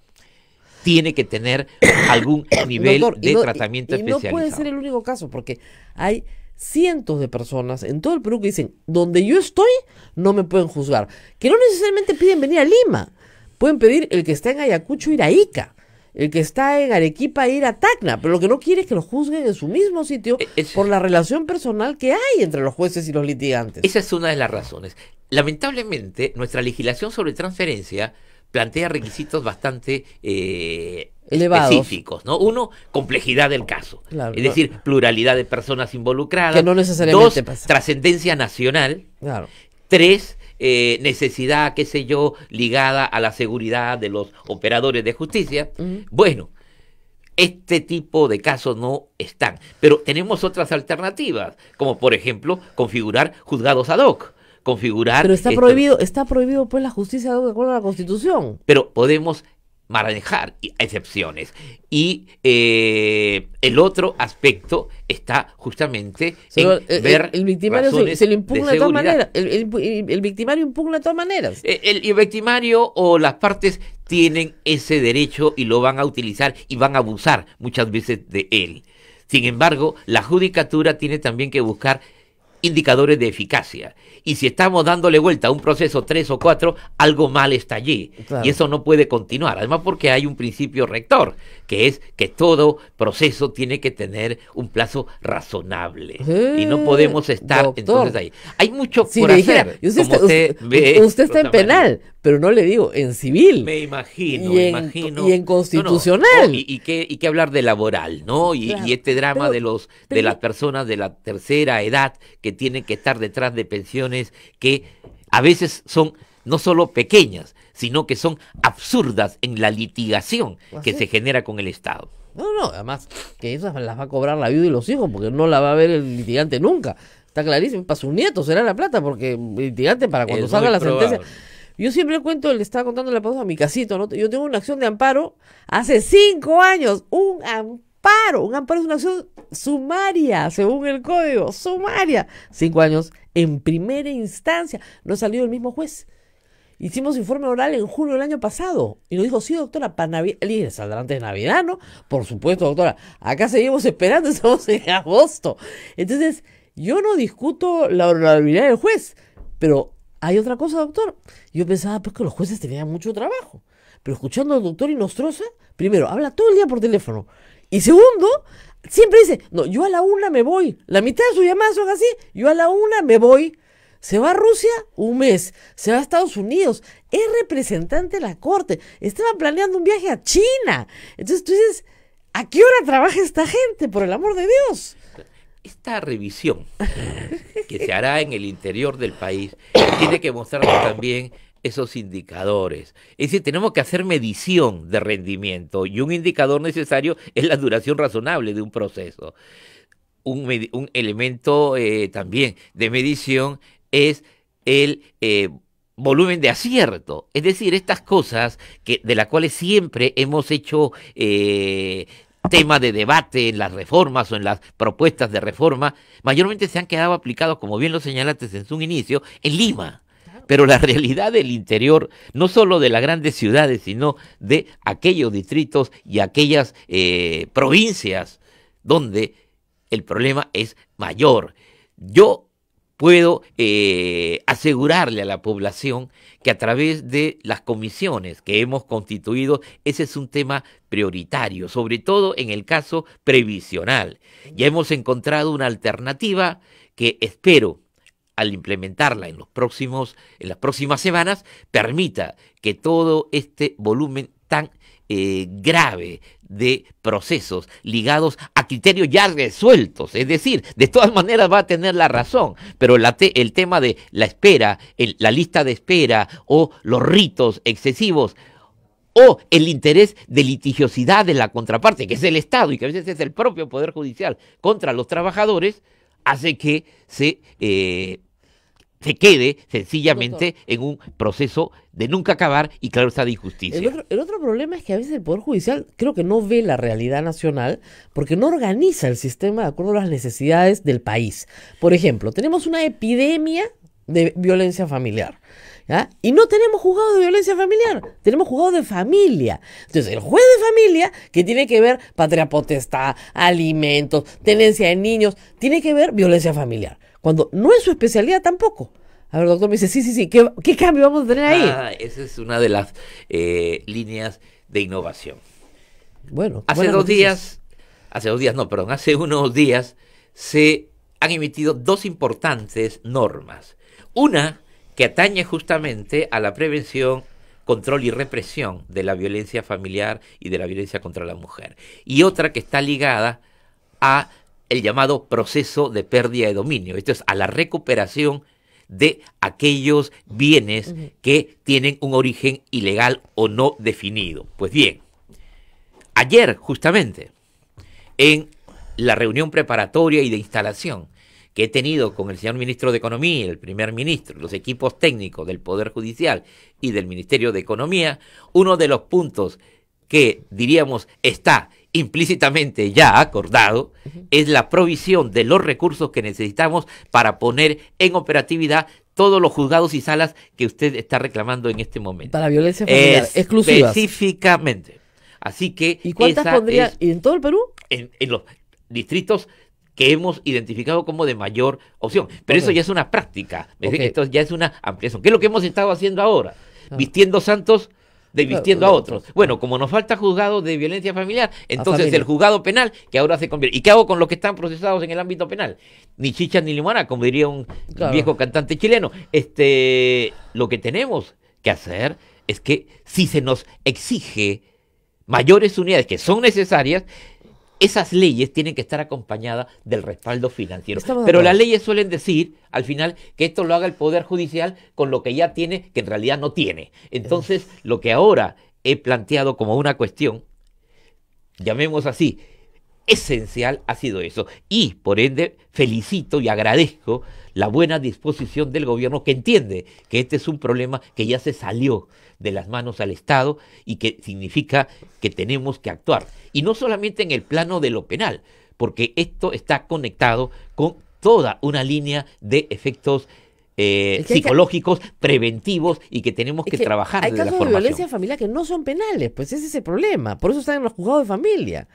Speaker 6: tiene que tener algún nivel de tratamiento especial No puede ser
Speaker 5: el único caso, porque hay cientos de personas en todo el Perú que dicen, donde yo estoy, no me pueden juzgar. Que no necesariamente piden venir a Lima. Pueden pedir el que está en Ayacucho ir a Ica. El que está en Arequipa ir a Tacna, pero lo que no quiere es que lo juzguen en su mismo sitio e-, por la relación personal que hay entre los jueces y los litigantes.
Speaker 6: Esa es una de las razones. Lamentablemente, nuestra legislación sobre transferencia plantea requisitos bastante eh,
Speaker 5: específicos,
Speaker 6: ¿no? Uno, complejidad del caso, es decir, pluralidad de personas involucradas. Que no necesariamente dos, trascendencia nacional. Claro. Tres, eh, necesidad, qué sé yo, ligada a la seguridad de los operadores de justicia. Bueno, este tipo de casos no están. Pero tenemos otras alternativas, como por ejemplo configurar juzgados ad hoc configurar. Pero está prohibido,
Speaker 5: está prohibido pues la justicia de acuerdo a la Constitución.
Speaker 6: Pero podemos manejar excepciones. Y eh, el otro aspecto está justamente en eh, ver el victimario se, lo impugna de, todas maneras.
Speaker 5: el, victimario impugna de todas maneras.
Speaker 6: Eh, el, victimario o las partes tienen ese derecho y lo van a utilizar y van a abusar muchas veces de él. Sin embargo, la judicatura tiene también que buscar indicadores de eficacia y si estamos dándole vuelta a un proceso tres o cuatro, algo mal está allí. Y eso no puede continuar. Además, porque hay un principio rector, que es que todo proceso tiene que tener un plazo razonable. Eh, y no podemos estar entonces ahí. Hay mucho por hacer. usted, está, en penal,
Speaker 5: pero no le digo, en civil. Me
Speaker 6: imagino, me imagino. Y en
Speaker 5: constitucional.
Speaker 6: Oh, y, que qué, y hablar de laboral, ¿no? Y, este drama de los de las personas de la tercera edad que tienen que estar detrás de pensiones que a veces son no solo pequeñas, sino que son absurdas en la litigación ah, que se genera con el
Speaker 5: Estado. No, no, además que esas las va a cobrar la viuda y los hijos, porque no la va a ver el litigante nunca. Está clarísimo, para su nieto será la plata, porque el litigante para cuando salga la sentencia. Yo siempre cuento, le estaba contando la pausa a mi casito, Yo tengo una acción de amparo hace cinco años, un amparo un amparo es una acción sumaria, según el código, sumaria. Cinco años en primera instancia. No ha salido el mismo juez. Hicimos informe oral en julio del año pasado y nos dijo, sí, doctora, para Navidad. saldrá antes de Navidad, ¿no? Por supuesto, doctora. Acá seguimos esperando, estamos en agosto. Entonces, yo no discuto la honorabilidad del juez, pero hay otra cosa, doctor. Yo pensaba pues, que los jueces tenían mucho trabajo. Pero escuchando al doctor Inostrosa, primero, habla todo el día por teléfono. Y segundo, siempre dice, no, yo a la una me voy. La mitad de su llamada son así, yo a la una me voy. Se va a Rusia un mes, se va a Estados Unidos, es representante de la corte, estaba planeando un viaje a China. Entonces tú dices, ¿a qué hora trabaja esta gente, por el amor de Dios? Esta
Speaker 6: revisión que se hará en el interior del país tiene que mostrarnos también esos indicadores. Es decir, tenemos que hacer medición de rendimiento y un indicador necesario es la duración razonable de un proceso. Un, elemento eh, también de medición es el eh, volumen de acierto. Es decir, estas cosas que, de las cuales siempre hemos hecho... Eh, tema de debate en las reformas o en las propuestas de reforma, mayormente se han quedado aplicados, como bien lo señalaste en su inicio, en Lima pero la realidad del interior, no solo de las grandes ciudades, sino de aquellos distritos y aquellas eh, provincias donde el problema es mayor. Yo puedo eh, asegurarle a la población que a través de las comisiones que hemos constituido, ese es un tema prioritario, sobre todo en el caso previsional. Ya hemos encontrado una alternativa que espero al implementarla en, los próximos, en las próximas semanas, permita que todo este volumen tan eh, grave de procesos ligados a criterios ya resueltos. Es decir, de todas maneras va a tener la razón, pero el tema de la espera, la lista de espera o los ritos excesivos o el interés de litigiosidad de la contraparte, que es el Estado y que a veces es el propio Poder Judicial contra los trabajadores, hace que se, eh, se quede sencillamente en un proceso de nunca acabar y claro está de injusticia. El
Speaker 5: otro, el otro, problema es que a veces el Poder Judicial creo que no ve la realidad nacional porque no organiza el sistema de acuerdo a las necesidades del país. Por ejemplo, tenemos una epidemia de violencia familiar. ¿Ah? Y no tenemos juzgado de violencia familiar, tenemos juzgado de familia. Entonces, el juez de familia, que tiene que ver patria potestad, alimentos, tenencia de niños, tiene que ver violencia familiar. Cuando no es su especialidad tampoco. A ver, doctor, me dice, sí, sí, sí, ¿qué, cambio vamos a tener ahí? Ah,
Speaker 6: esa es una de las eh, líneas de innovación.
Speaker 5: Bueno. Hace dos días,
Speaker 6: hace dos días, no, perdón, hace unos días se han emitido dos importantes normas. Una que atañe justamente a la prevención control y represión de la violencia familiar y de la violencia contra la mujer. Y otra que está ligada a el llamado proceso de pérdida de dominio, esto es a la recuperación de aquellos bienes que tienen un origen ilegal o no definido. Pues bien, ayer justamente en la reunión preparatoria y de instalación que he tenido con el señor ministro de Economía, el primer ministro, los equipos técnicos del Poder Judicial y del Ministerio de Economía, uno de los puntos que diríamos está implícitamente ya acordado es la provisión de los recursos que necesitamos para poner en operatividad todos los juzgados y salas que usted está reclamando en este momento. Para violencia familiar exclusiva. Específicamente. Así que. ¿Y cuántas pondría? en todo el Perú? en los distritos que hemos identificado como de mayor opción. Pero eso ya es una práctica, esto ya es una ampliación. ¿Qué es lo que hemos estado haciendo ahora? Vistiendo santos de vistiendo a otros. Bueno, como nos falta juzgado de violencia familiar, entonces el juzgado penal que ahora se convierte. ¿Y qué hago con los que están procesados en el ámbito penal? Ni chicha ni Limona, como diría un viejo cantante chileno. Este, lo que tenemos que hacer es que si se nos exige mayores unidades que son necesarias, esas leyes tienen que estar acompañadas del respaldo financiero. Pero las leyes suelen decir, al final, que esto lo haga el Poder Judicial con lo que ya tiene, que en realidad no tiene. Entonces, lo que ahora he planteado como una cuestión, llamemos así, esencial ha sido eso. Y, por ende, felicito y agradezco la buena disposición del gobierno que entiende que este es un problema que ya se salió de las manos al Estado y que significa que tenemos que actuar. Y no solamente en el plano de lo penal, porque esto está conectado con toda una línea de efectos eh, psicológicos preventivos y que tenemos
Speaker 5: que, trabajar. Hay casos de, violencia familiar que no son penales, pues ese es el problema. Por eso están en los juzgados de familia.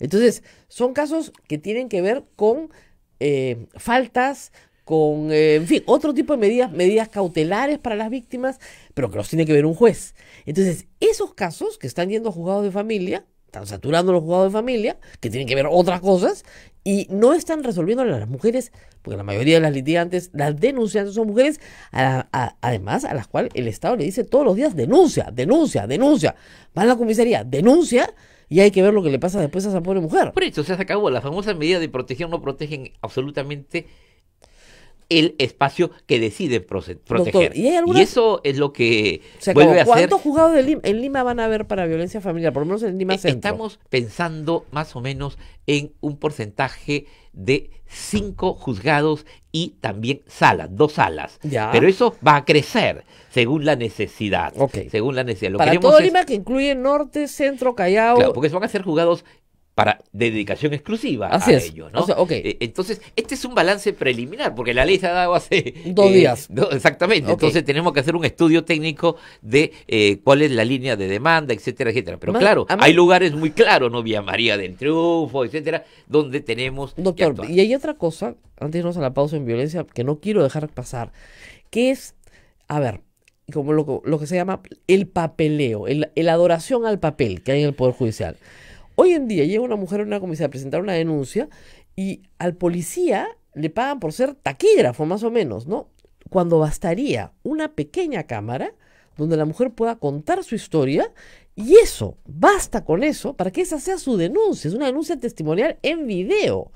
Speaker 5: Entonces, son casos que tienen que ver con eh, faltas, con, eh, en fin, otro tipo de medidas, medidas cautelares para las víctimas, pero que los tiene que ver un juez. Entonces, esos casos que están yendo a juzgados de familia, están saturando los juzgados de familia, que tienen que ver otras cosas, y no están resolviendo a las mujeres, porque la mayoría de las litigantes, las denunciantes son mujeres, además a las cuales el Estado le dice todos los días, denuncia, denuncia, denuncia, van a la comisaría, denuncia, y hay que ver lo que le pasa después a esa pobre mujer.
Speaker 6: Por eso, se acabó, las famosas medida de protección no protegen absolutamente el espacio que decide proteger. ¿y, eso es lo que
Speaker 5: vuelve a ¿Cuántos juzgados en Lima van a haber para violencia familiar? Por lo menos en Lima eh, Centro. Estamos
Speaker 6: pensando más o menos en un porcentaje de cinco juzgados y también salas, dos salas. Pero eso va a crecer según la necesidad. Según la necesidad. Para todo Lima
Speaker 5: que incluye norte, centro, Callao. Claro,
Speaker 6: porque van a ser juzgados para dedicación exclusiva a ¿no? Eh, entonces, este es un balance preliminar, porque la ley se ha dado hace dos eh, días. exactamente. Entonces tenemos que hacer un estudio técnico de eh, cuál es la línea de demanda, etcétera, etcétera. Pero claro, hay lugares muy claros, ¿no? Vía María del Triunfo, etcétera, donde tenemos.
Speaker 5: Doctor, y hay otra cosa, antes de irnos a la pausa en violencia, que no quiero dejar pasar, que es, a ver, como lo, que se llama el papeleo, el, el adoración al papel que hay en el Poder Judicial. Hoy en día llega una mujer a una comisaría a presentar una denuncia y al policía le pagan por ser taquígrafo, más o menos, ¿no? Cuando bastaría una pequeña cámara donde la mujer pueda contar su historia y eso, basta con eso para que esa sea su denuncia, es una denuncia testimonial en video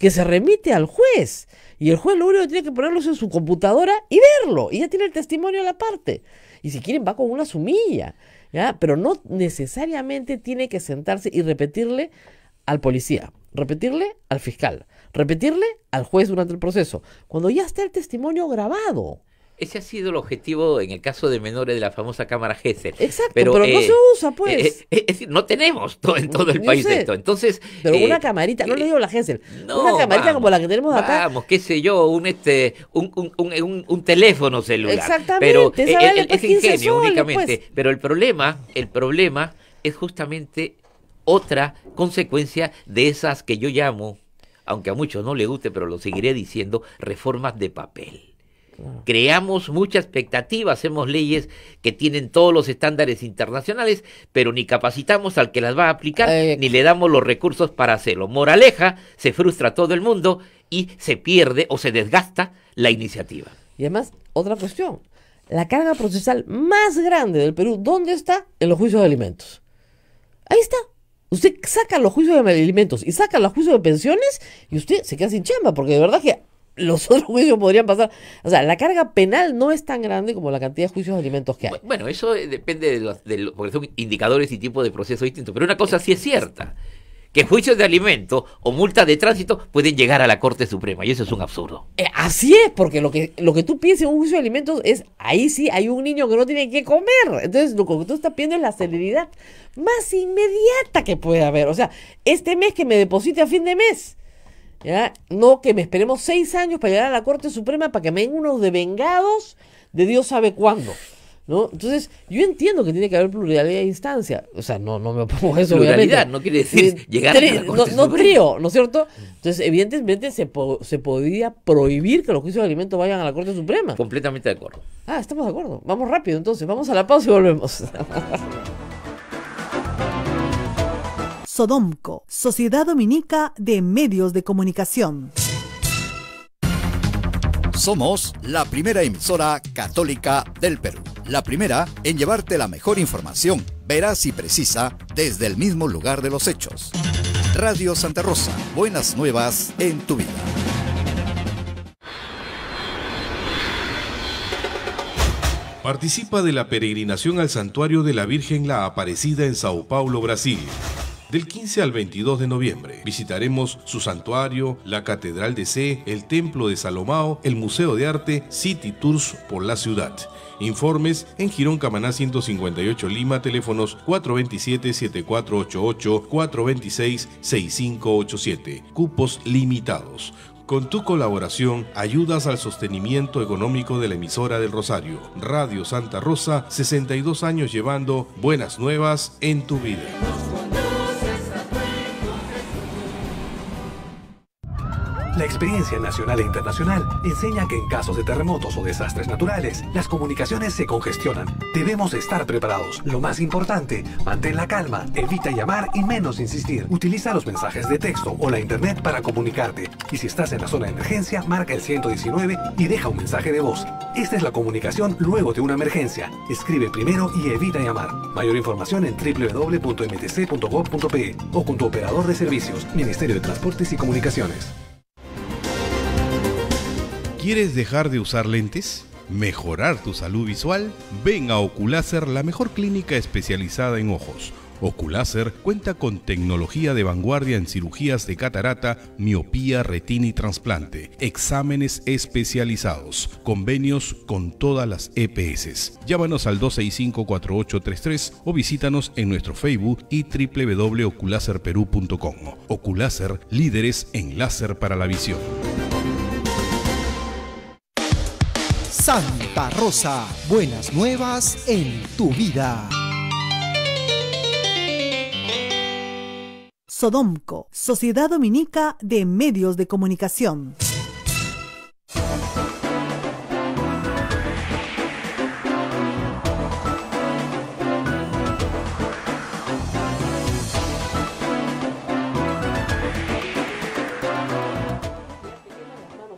Speaker 5: que se remite al juez y el juez lo único que tiene que ponerlo en su computadora y verlo y ya tiene el testimonio a la parte y si quieren va con una sumilla pero no necesariamente tiene que sentarse y repetirle al policía, repetirle al fiscal, repetirle al juez durante el proceso, cuando ya está el testimonio grabado.
Speaker 6: Ese ha sido el objetivo en el caso de menores de la famosa cámara Gesell. Exacto, pero, no eh, se usa, eh, pues.
Speaker 5: Eh, es decir, no tenemos todo, en todo el país esto. Entonces. Pero una camarita, no le digo la Gesell, una camarita como la que tenemos
Speaker 6: acá. Vamos, qué sé yo, un este, un, teléfono celular. Exactamente. Pero es ingenio únicamente. Pues. Pero el problema, el problema es justamente otra consecuencia de esas que yo llamo, aunque a muchos no le guste, pero lo seguiré diciendo, reformas de papel creamos mucha expectativa, hacemos leyes que tienen todos los estándares internacionales, pero ni capacitamos al que las va a aplicar, eh, ni le damos los recursos para hacerlo. Moraleja, se frustra todo el mundo y se pierde o se
Speaker 5: desgasta la iniciativa. Y además, otra cuestión, la carga procesal más grande del Perú, ¿dónde está? En los juicios de alimentos. Ahí está. Usted saca los juicios de alimentos y saca los juicios de pensiones y usted se queda sin chamba, porque de verdad que los otros juicios podrían pasar. O sea, la carga penal no es tan grande como la cantidad de juicios de alimentos que hay.
Speaker 6: Bueno, eso eh, depende de los, porque son indicadores y tipo de proceso distintos. Pero una cosa sí es cierta. Que juicios de alimentos o multas de tránsito pueden llegar a la Corte Suprema, y eso es un absurdo.
Speaker 5: Eh, así es, porque lo que, lo que tú piensas en un juicio de alimentos es ahí sí hay un niño que no tiene que comer. Entonces, lo que tú estás pidiendo es la celeridad más inmediata que puede haber. O sea, este mes que me deposite a fin de mes no que me esperemos seis años para llegar a la Corte Suprema para que me den unos devengados de Dios sabe cuándo. ¿No? Entonces, yo entiendo que tiene que haber pluralidad de instancia. O sea, no, no me opongo a eso. Pluralidad, no quiere decir eh, llegar a la Corte No, no creo, ¿no es cierto? Entonces, evidentemente se, podría prohibir que los juicios de alimentos vayan a la Corte Suprema. Completamente de acuerdo. Ah, estamos de acuerdo. Vamos rápido, entonces. Vamos a la pausa y volvemos.
Speaker 4: Sodomco,
Speaker 5: Sociedad Dominica de Medios de Comunicación.
Speaker 4: Somos la primera emisora católica del Perú, la primera en llevarte la mejor información, veraz y precisa, desde el mismo lugar de los hechos.
Speaker 3: Radio Santa Rosa, buenas nuevas en tu vida. Participa de la peregrinación al santuario de la Virgen La Aparecida en Sao Paulo, Brasil. Del 15 al 22 de noviembre visitaremos su santuario, la Catedral de C, el Templo de Salomao, el Museo de Arte, City Tours por la ciudad. Informes en Girón Camaná 158 Lima, teléfonos 427-7488, 426-6587. Cupos limitados. Con tu colaboración ayudas al sostenimiento económico de la emisora del Rosario. Radio Santa Rosa, 62 años llevando buenas nuevas en tu vida.
Speaker 4: La experiencia nacional e internacional enseña que en casos de terremotos o desastres naturales, las comunicaciones se congestionan. Debemos estar preparados. Lo más importante, mantén la calma, evita llamar y menos insistir. Utiliza los mensajes de texto o la internet para comunicarte. Y si estás en la zona de emergencia, marca el 119 y deja un mensaje de voz. Esta es la comunicación luego de una emergencia. Escribe primero y evita llamar. Mayor información en www.mtc.gov.pe o con tu operador de servicios, Ministerio de Transportes y Comunicaciones.
Speaker 3: ¿Quieres dejar de usar lentes? ¿Mejorar tu salud visual? Ven a Oculacer, la mejor clínica especializada en ojos. Oculacer cuenta con tecnología de vanguardia en cirugías de catarata, miopía, retina y trasplante, exámenes especializados, convenios con todas las EPS. Llámanos al 265-4833 o visítanos en nuestro Facebook y www.oculaserperú.com. Oculaser, líderes en láser para la visión. Santa Rosa, buenas nuevas en tu vida.
Speaker 5: Sodomco, Sociedad Dominica de Medios de Comunicación.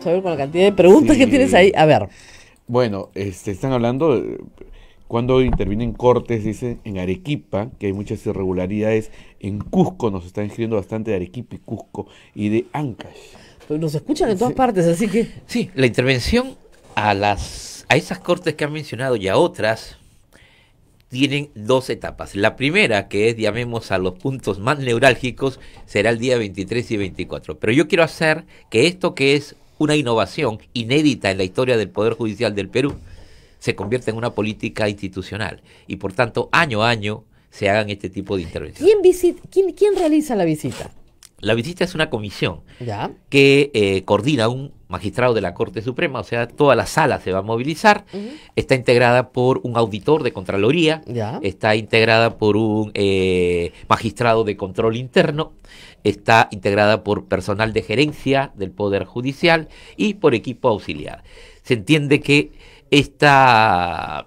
Speaker 5: A ver, con la cantidad de preguntas que tienes ahí. A
Speaker 1: ver, bueno, este, están hablando cuando intervienen cortes, dicen en Arequipa, que hay muchas irregularidades. En Cusco nos están escribiendo bastante de Arequipa y Cusco y de Ancash.
Speaker 5: nos escuchan en todas partes, así que... Sí,
Speaker 6: la intervención a, las, a esas cortes que han mencionado y a otras tienen dos etapas. La primera, que es, llamemos a los puntos más neurálgicos, será el día 23 y 24. Pero yo quiero hacer que esto que es una innovación inédita en la historia del Poder Judicial del Perú, se convierte en una política institucional. Y por tanto, año a año se hagan este tipo de intervenciones.
Speaker 5: ¿Quién, realiza la visita?
Speaker 6: La visita es una comisión que eh, coordina un magistrado de la Corte Suprema, o sea, toda la sala se va a movilizar. Está integrada por un auditor de Contraloría, está integrada por un eh, magistrado de control interno, está integrada por personal de gerencia del Poder Judicial y por equipo auxiliar. Se entiende que esta,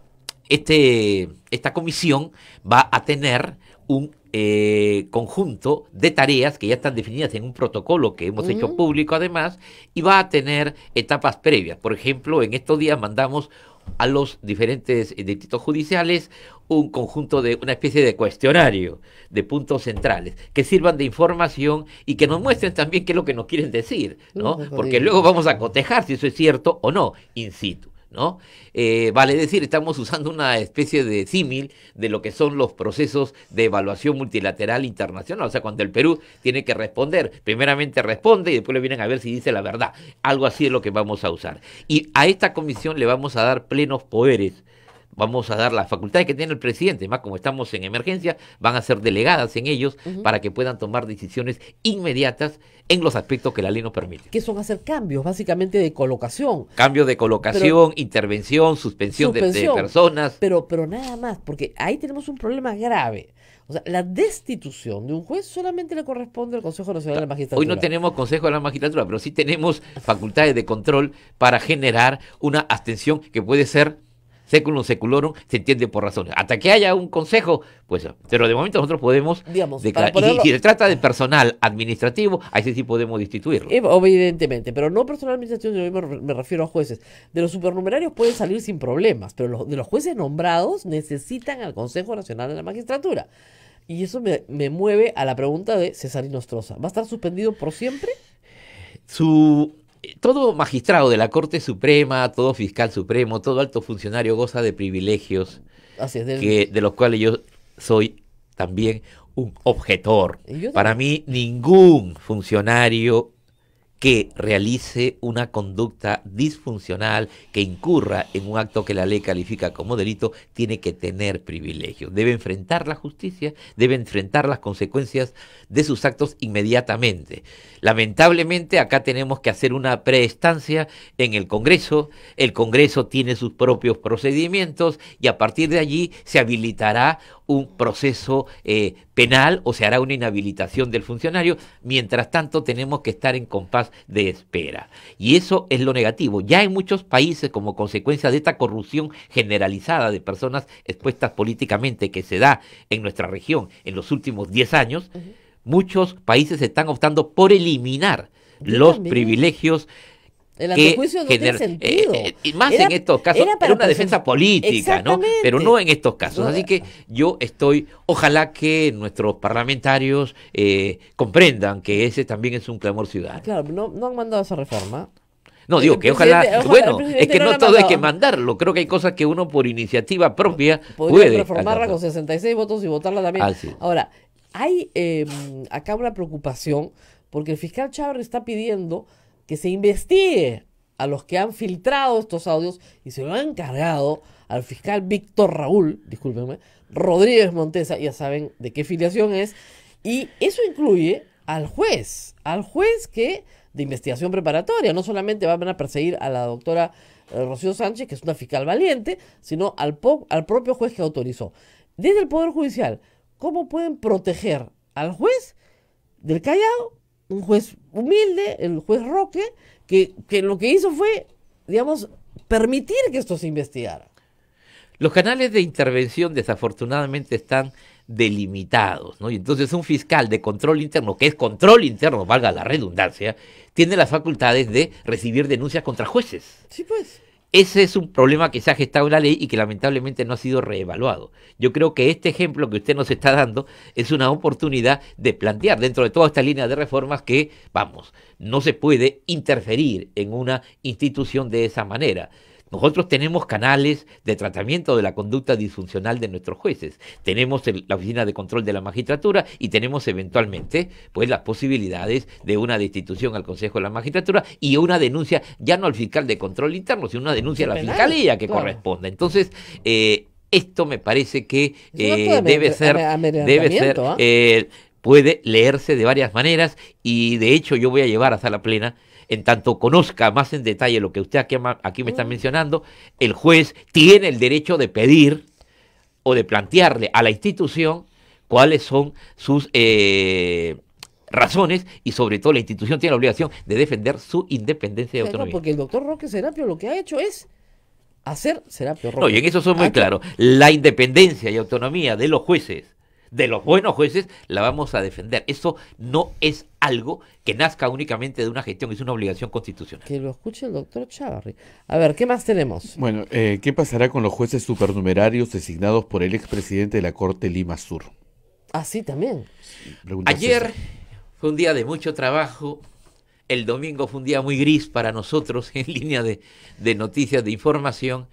Speaker 6: este, esta comisión va a tener un eh, conjunto de tareas que ya están definidas en un protocolo que hemos hecho mm. público además y va a tener etapas previas. Por ejemplo, en estos días mandamos a los diferentes distritos judiciales un conjunto de una especie de cuestionario de puntos centrales que sirvan de información y que nos muestren también qué es lo que nos quieren decir, ¿no? Porque luego vamos a cotejar si eso es cierto o no in situ. ¿no? Eh, vale decir, estamos usando una especie de símil de lo que son los procesos de evaluación multilateral internacional, o sea, cuando el Perú tiene que responder, primeramente responde y después le vienen a ver si dice la verdad. Algo así es lo que vamos a usar. Y a esta comisión le vamos a dar plenos poderes vamos a dar las facultades que tiene el presidente, más como estamos en emergencia, van a ser delegadas en ellos para que puedan tomar decisiones
Speaker 5: inmediatas
Speaker 6: en los aspectos que la ley nos permite.
Speaker 5: Que son hacer cambios, básicamente de colocación.
Speaker 6: Cambios de colocación, intervención, suspensión, de, personas.
Speaker 5: Pero, pero nada más, porque ahí tenemos un problema grave. O sea, la destitución de un juez solamente le corresponde al Consejo Nacional de la ah, Magistratura. Hoy no tenemos
Speaker 6: Consejo de la Magistratura, pero sí tenemos facultades de control para generar una abstención que puede ser seculum seculorum se entiende por razones. Hasta que haya un consejo, pues, pero de momento nosotros podemos Digamos, declarar. Y si se trata de
Speaker 5: personal administrativo, ahí sí podemos destituirlo. Eh, evidentemente, pero no personal administrativo, me refiero a jueces. De los supernumerarios pueden salir sin problemas, pero los, de los jueces nombrados necesitan al Consejo Nacional de la Magistratura. Y eso me, me mueve a la pregunta de César Nostroza. ¿Va a estar suspendido por siempre? Su todo magistrado de
Speaker 6: la Corte Suprema, todo fiscal supremo, todo alto funcionario goza de privilegios que, de los cuales yo soy también un objetor. Para mí, ningún funcionario que realice una conducta disfuncional, que incurra en un acto que la ley califica como delito, tiene que tener privilegios. Debe enfrentar la justicia, debe enfrentar las consecuencias de sus actos inmediatamente. Lamentablemente acá tenemos que hacer una preestancia en el Congreso. El Congreso tiene sus propios procedimientos y a partir de allí se habilitará un proceso eh, penal o se hará una inhabilitación del funcionario. Mientras tanto tenemos que estar en compás de espera. Y eso es lo negativo. Ya en muchos países, como consecuencia de esta corrupción generalizada de personas expuestas políticamente que se da en nuestra región en los últimos 10 años, muchos países están optando por eliminar los privilegios
Speaker 5: el antejuicio tiene sentido. Eh, eh, más en estos casos, era, para una defensa política,
Speaker 6: ¿no? Pero no en estos casos. Así que yo estoy, ojalá que nuestros parlamentarios eh, comprendan que ese también es un clamor ciudadano.
Speaker 5: Claro, no, no han mandado esa reforma. No, digo que ojalá, bueno, es que no, todo hay que mandarlo,
Speaker 6: creo que hay cosas que uno por iniciativa propia puede.
Speaker 5: reformarla con 66 votos y votarla también. Ah, Ahora, hay em, acá una preocupación porque el fiscal Chávez está pidiendo que se investigue a los que han filtrado estos audios y se lo han encargado al fiscal Víctor Raúl, discúlpenme, Rodríguez Montesa, ya saben de qué filiación es, y eso incluye al juez, al juez que de investigación preparatoria, no solamente van a perseguir a la doctora eh, Rocío Sánchez, que es una fiscal valiente, sino al, al propio juez que autorizó. Desde el Poder Judicial, ¿cómo pueden proteger al juez del callado un juez humilde, el juez Roque, que, lo que hizo fue, digamos, permitir que esto se investigara.
Speaker 6: Los canales de intervención desafortunadamente están delimitados, ¿no? Y entonces un fiscal de control interno, que es control interno, valga la redundancia, tiene las facultades de recibir denuncias contra jueces. Sí, pues. Ese es un problema que se ha gestado en la ley y que lamentablemente no ha sido reevaluado. Yo creo que este ejemplo que usted nos está dando es una oportunidad de plantear dentro de toda esta línea de reformas que, vamos, no se puede interferir en una institución de esa manera. Nosotros tenemos canales de tratamiento de la conducta disfuncional de nuestros jueces. Tenemos la Oficina de Control de la Magistratura y tenemos eventualmente pues, las posibilidades de una destitución al Consejo de la Magistratura y una denuncia, ya no al fiscal de control interno, sino una denuncia a la Fiscalía que corresponda. Entonces, eh, esto me parece que eh, debe ser, debe ¿ah? eh, puede leerse de varias maneras y de hecho yo voy a llevar hasta la plena en tanto conozca más en detalle lo que usted aquí, me está mm. mencionando, el juez tiene el derecho de pedir o de plantearle a la institución cuáles son sus eh, razones y sobre todo la institución tiene la obligación de defender su independencia y autonomía.
Speaker 5: porque el doctor Roque Serapio lo que ha hecho es hacer Serapio Roque. No, y en
Speaker 6: eso soy muy ah, claros. La independencia y autonomía de los jueces de los buenos jueces, la vamos a defender. Eso no es algo que nazca únicamente de una gestión, es una obligación constitucional.
Speaker 5: Que lo escuche el doctor Chavarri.
Speaker 1: A ver, ¿qué más tenemos? Bueno, eh, ¿qué pasará con los jueces supernumerarios designados por el expresidente de la Corte Lima Sur?
Speaker 5: Ah, sí, también.
Speaker 1: Ayer
Speaker 6: fue un día de mucho trabajo. El domingo fue un día muy gris para nosotros en línea de, de noticias, de información.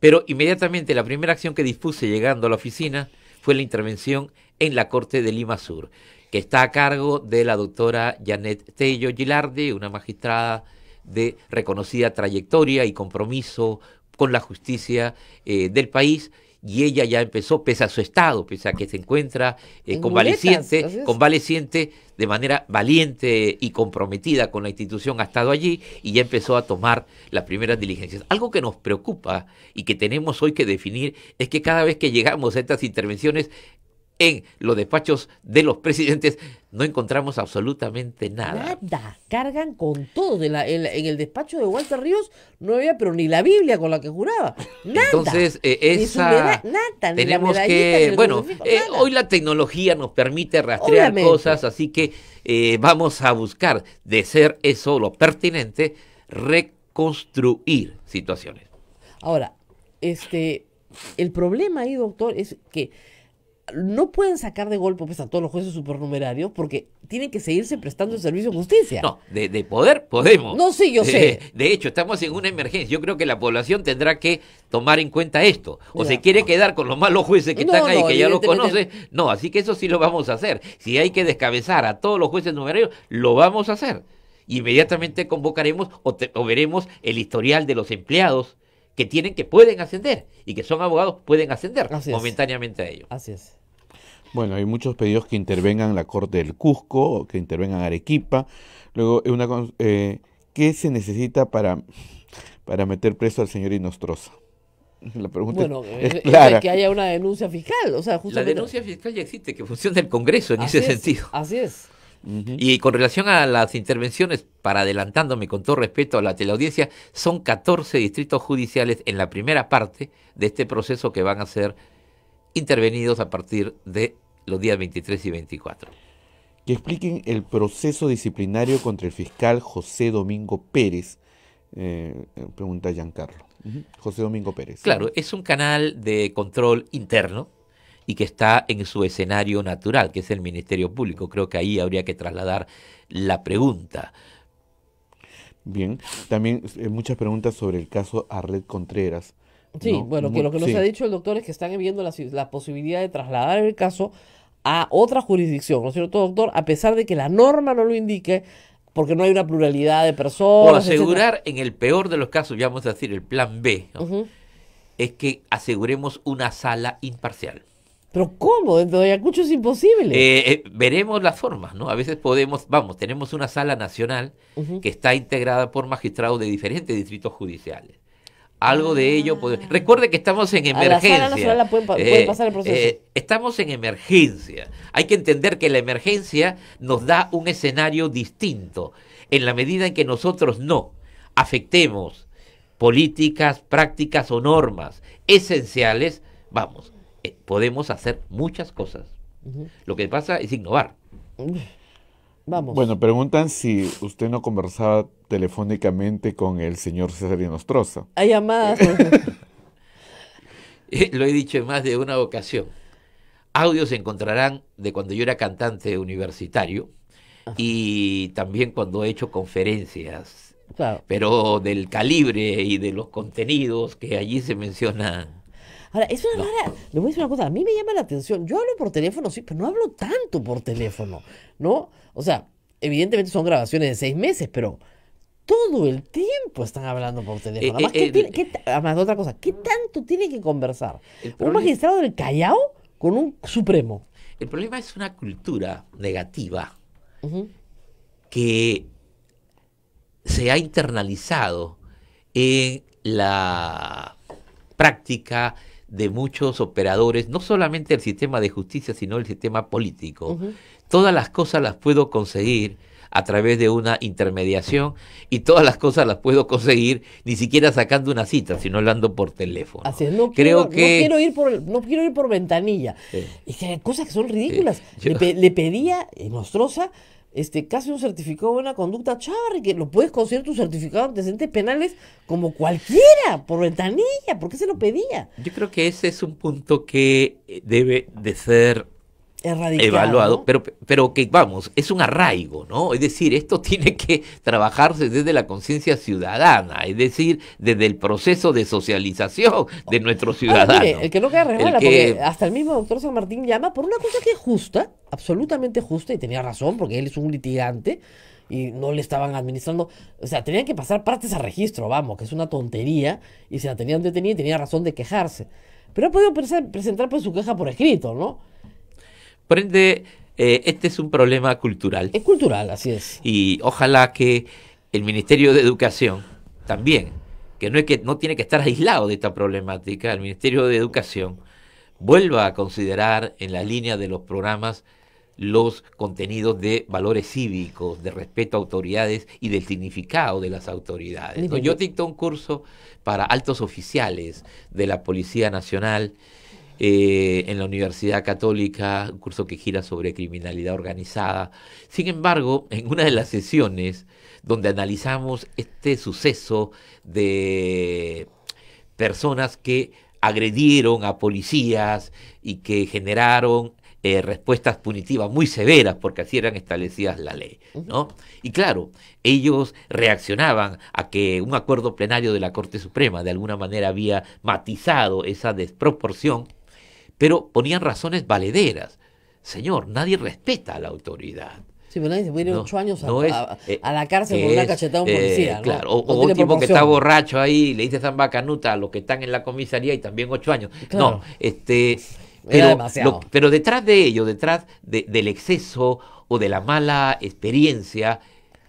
Speaker 6: Pero inmediatamente la primera acción que dispuse llegando a la oficina fue la intervención en la Corte de Lima Sur, que está a cargo de la doctora Janet Tello Gilardi, una magistrada de reconocida trayectoria y compromiso con la justicia eh, del país y ella ya empezó, pese a su estado, pese a que se encuentra eh, convaleciente, convaleciente, de manera valiente y comprometida con la institución, ha estado allí y ya empezó a tomar las primeras diligencias. Algo que nos preocupa y que tenemos hoy que definir es que cada vez que llegamos a estas intervenciones, en los despachos de los presidentes no encontramos absolutamente nada.
Speaker 5: Nada, cargan con todo. En, el despacho de Walter Ríos no había, pero ni la Biblia con la que juraba.
Speaker 6: Nada. Entonces, eh, esa. nada, tenemos que. Bueno, eh, hoy la tecnología nos permite rastrear cosas, así que eh, vamos a buscar, de ser eso lo pertinente, reconstruir situaciones.
Speaker 5: Ahora, este, el problema ahí, doctor, es que no pueden sacar de golpe pues, a todos los jueces supernumerarios porque tienen que seguirse prestando el servicio de justicia. No,
Speaker 6: de, poder podemos. No, sí, yo sé. De, hecho, estamos en una emergencia. Yo creo que la población tendrá que tomar en cuenta esto. O se quiere quedar con los malos jueces que están ahí, que ya los conoce. No, así que eso sí lo vamos a hacer. Si hay que descabezar a todos los jueces numerarios, lo vamos a hacer. Inmediatamente convocaremos o veremos el historial de los empleados que tienen, que pueden ascender y que son abogados, pueden ascender momentáneamente a ellos Así es.
Speaker 1: Bueno, hay muchos pedidos que intervengan la Corte del Cusco, que intervengan Arequipa. Luego, eh, eh ¿qué se necesita para, para meter preso al señor Inostroza? La pregunta bueno, es, que haya
Speaker 5: una denuncia fiscal. O sea, justamente... La denuncia fiscal ya
Speaker 6: existe, que funciona el Congreso en ese sentido. Así es. Y con relación a las intervenciones, para adelantándome con todo respeto a la teleaudiencia, son 14 distritos judiciales en la primera parte de este proceso que van a ser intervenidos a partir de los días 23 y 24.
Speaker 1: Que expliquen el proceso disciplinario contra el fiscal José Domingo Pérez, eh, pregunta Giancarlo. José Domingo Pérez. Claro,
Speaker 6: es un canal de control interno y que está en su escenario natural, que es el Ministerio Público. Creo que ahí habría que
Speaker 1: trasladar la pregunta. Bien, también eh, muchas preguntas sobre el caso Arred Contreras. Sí, bueno, lo que nos ha
Speaker 5: dicho el doctor es que están viendo la, posibilidad de trasladar el caso a otra jurisdicción, ¿no es cierto, doctor? A pesar de que la norma no lo indique, porque no hay una pluralidad de personas. O asegurar,
Speaker 6: en el peor de los casos, ya vamos a decir, el plan B, es que aseguremos una sala imparcial.
Speaker 5: Pero ¿cómo? Dentro de Ayacucho es imposible.
Speaker 6: Eh, eh, veremos las formas, ¿no? A veces podemos, vamos, tenemos una sala nacional que está integrada por magistrados de diferentes distritos judiciales. Algo de ello. Ah. Puede... Recuerde que estamos en emergencia. A la sala nacional la pueden, puede eh, pasar el proceso. estamos en emergencia. Hay que entender que la emergencia nos da un escenario distinto en la medida en que nosotros no afectemos políticas, prácticas o normas esenciales, vamos, eh, podemos hacer muchas cosas. Lo que pasa es innovar. Vamos. Bueno,
Speaker 1: preguntan si usted no conversaba telefónicamente con el señor Díaz Nostrosa. Hay
Speaker 5: llamadas.
Speaker 6: Eh, lo he dicho en más de una ocasión. Audios se encontrarán de cuando yo era cantante universitario y también cuando he hecho conferencias. Claro. Pero del calibre y de los contenidos que allí se mencionan
Speaker 5: Ahora, es una rara, le voy a decir una cosa, a mí me llama la atención, yo hablo por teléfono, sí, pero no hablo tanto por teléfono, ¿no? O sea, evidentemente son grabaciones de seis meses, pero todo el tiempo están hablando por teléfono. Eh, además, eh, eh, además, ah, otra cosa, ¿qué tanto tiene que conversar un magistrado del Callao con un Supremo?
Speaker 6: El problema es una cultura negativa que se ha internalizado en la práctica de muchos operadores, no solamente el sistema de justicia, sino el sistema político. Todas las cosas las puedo conseguir a través de una intermediación y todas las cosas las puedo conseguir ni siquiera sacando una cita, sino hablando por teléfono.
Speaker 5: no, Creo que... no quiero ir por no quiero ir por ventanilla. que cosas que son ridículas. le, pedía monstruosa eh, este, casi un certificado de buena conducta, chaval, que lo puedes conseguir tu certificado de antecedentes penales como cualquiera, por ventanilla, ¿por qué se lo pedía?
Speaker 6: Yo creo que ese es un punto que eh, debe de ser evaluado, pero, pero que vamos, es un arraigo, ¿no? Es decir, esto tiene que trabajarse desde la conciencia ciudadana, es decir, desde el proceso de socialización de nuestros ah, ciudadanos. el
Speaker 5: que no queda resbala, porque hasta el mismo doctor San Martín llama por una cosa que es justa, absolutamente justa, y tenía razón, porque él es un litigante y no le estaban administrando, o sea, tenían que pasar partes a registro, vamos, que es una tontería, y se la tenían detenida y tenía razón de quejarse. Pero ha podido presentar pues su queja por escrito, ¿no?
Speaker 6: Por ende, eh, este es un problema cultural. Es cultural, así es. Y ojalá que el Ministerio de Educación también, que no, es que, no tiene que estar aislado de esta problemática, el Ministerio de Educación vuelva a considerar en la línea de los programas los contenidos de valores cívicos, de respeto a autoridades y del significado de las autoridades. Yo dicto un curso para altos oficiales de la Policía Nacional eh, en la Universidad Católica, un curso que gira sobre criminalidad organizada. Sin embargo, en una de las sesiones donde analizamos este suceso de personas que agredieron a policías y que generaron eh, respuestas punitivas muy severas, porque así eran establecidas la ley, ¿no? Y claro, ellos reaccionaban a que un acuerdo plenario de la Corte Suprema de alguna manera había matizado esa desproporción pero ponían razones valederas. Señor, nadie respeta a la autoridad.
Speaker 5: Sí, pero nadie se puede ocho años a, eh, la cárcel por una cachetada a un policía. Eh, claro, o, un tipo que está
Speaker 6: borracho ahí, le dice San bacanuta a los que están en la comisaría y también ocho años. No, este. Pero, detrás de ello, detrás del exceso o de la mala experiencia,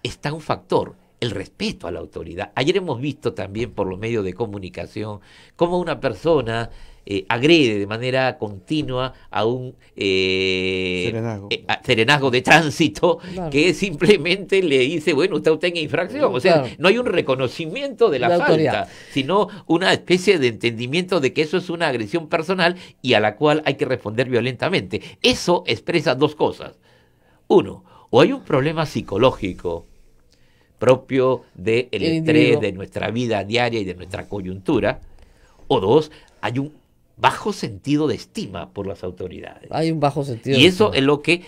Speaker 6: está un factor, el respeto a la autoridad. Ayer hemos visto también por los medios de comunicación cómo una persona eh, agrede de manera continua a un eh, eh, serenazgo. de tránsito que simplemente le dice, bueno, usted está en infracción. O sea, no hay un reconocimiento de la, falta, sino una especie de entendimiento de que eso es una agresión personal y a la cual hay que responder violentamente. Eso expresa dos cosas. Uno, o hay un problema psicológico propio del estrés de nuestra vida diaria y de nuestra coyuntura, o dos, hay un bajo sentido de estima por las autoridades. Hay un bajo sentido. Y eso es lo que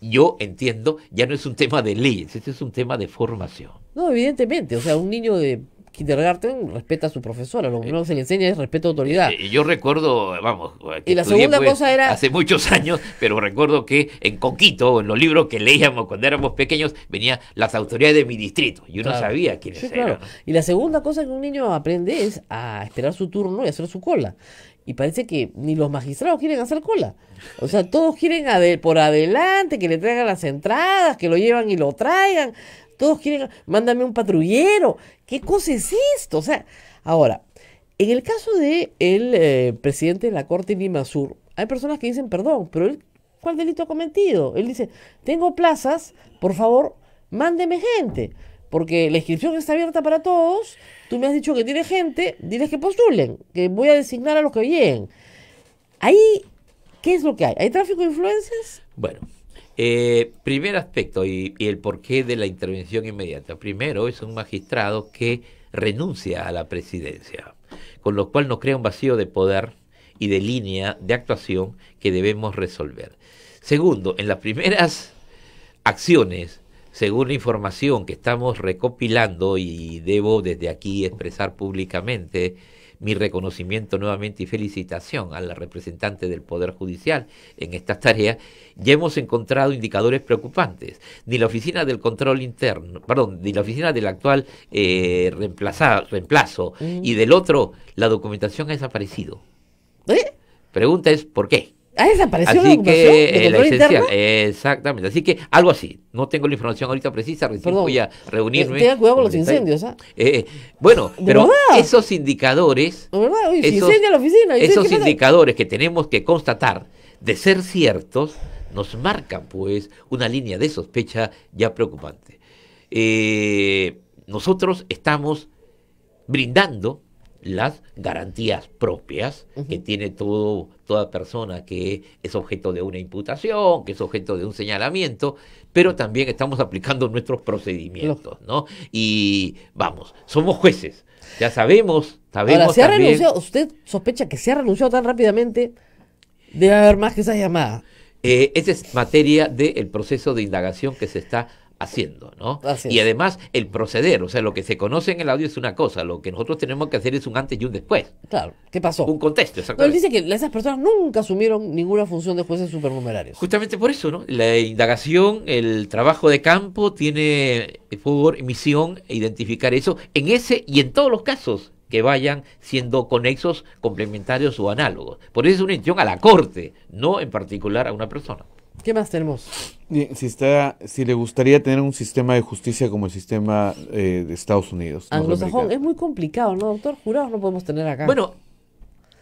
Speaker 6: yo entiendo, ya no es un tema de leyes, este es un tema de formación.
Speaker 5: No, evidentemente, o sea, un niño de kindergarten respeta a su profesora, lo primero que eh, se le enseña es respeto a autoridad.
Speaker 6: Y eh, yo recuerdo, vamos, pues hace muchos años, pero recuerdo que en Coquito, en los libros que leíamos cuando éramos pequeños, venían las autoridades de mi distrito y uno sabía quiénes sí, eran.
Speaker 5: Y la segunda cosa que un niño aprende es a esperar su turno y hacer su cola y parece que ni los magistrados quieren hacer cola. O sea, todos quieren por adelante, que le traigan las entradas, que lo llevan y lo traigan. Todos quieren, mándame un patrullero. ¿Qué cosa es esto? O sea, ahora, en el caso del de el eh, presidente de la Corte Lima Sur, hay personas que dicen, perdón, pero él, ¿cuál delito ha cometido? Él dice, tengo plazas, por favor, mándeme gente, porque la inscripción está abierta para todos Tú me has dicho que tiene gente, diles que postulen, que voy a designar a los que vienen. Ahí, ¿qué es lo que hay? ¿Hay tráfico de influencias?
Speaker 6: Bueno, eh, primer aspecto y, el porqué de la intervención inmediata. Primero, es un magistrado que renuncia a la presidencia, con lo cual nos crea un vacío de poder y de línea de actuación que debemos resolver. Segundo, en las primeras acciones según la información que estamos recopilando, y debo desde aquí expresar públicamente mi reconocimiento nuevamente y felicitación a la representante del Poder Judicial en estas tareas, ya hemos encontrado indicadores preocupantes. Ni la Oficina del Control Interno, perdón, ni la Oficina del actual eh, reemplazo mm. y del otro, la documentación ha desaparecido. ¿Eh? Pregunta es, ¿por qué? Ah, desapareció así que eh, esencial, exactamente. Así que algo así. No tengo la información ahorita precisa, recién voy a reunirme. Eh, Tengan cuidado con los incendios. ¿ah? Eh, bueno, pero esos indicadores,
Speaker 5: esos,
Speaker 6: indicadores que tenemos que constatar de ser ciertos, nos marcan pues una línea de sospecha ya preocupante. nosotros estamos brindando las garantías propias que tiene toda persona que es objeto de una imputación, que es objeto de un señalamiento, pero también estamos aplicando nuestros procedimientos, ¿no? Y vamos, somos jueces, ya sabemos, sabemos. Ahora, ¿se también... ha
Speaker 5: ¿Usted sospecha que se ha renunciado tan rápidamente? de haber más que esa llamada.
Speaker 6: Eh, esa es materia del proceso de indagación que se está haciendo, ¿no? y además el proceder, o sea, lo que se conoce en el audio es una cosa, lo que nosotros tenemos que hacer es un antes y un después. Claro, ¿qué pasó? Un contexto, exactamente.
Speaker 5: Pero dice que esas personas nunca asumieron ninguna función de jueces supernumerarios. Justamente por eso, ¿no?
Speaker 6: La indagación, el trabajo de campo tiene por eh, misión identificar eso en ese y en todos los casos que vayan siendo conexos, complementarios o análogos. Por eso es una intención a la corte, no en particular a una persona.
Speaker 1: ¿Qué más tenemos? Si, está, si le gustaría tener un sistema de justicia como el sistema eh, de Estados Unidos. Anglosajón
Speaker 5: es muy complicado, ¿no, doctor? Jurados no podemos tener acá. Bueno,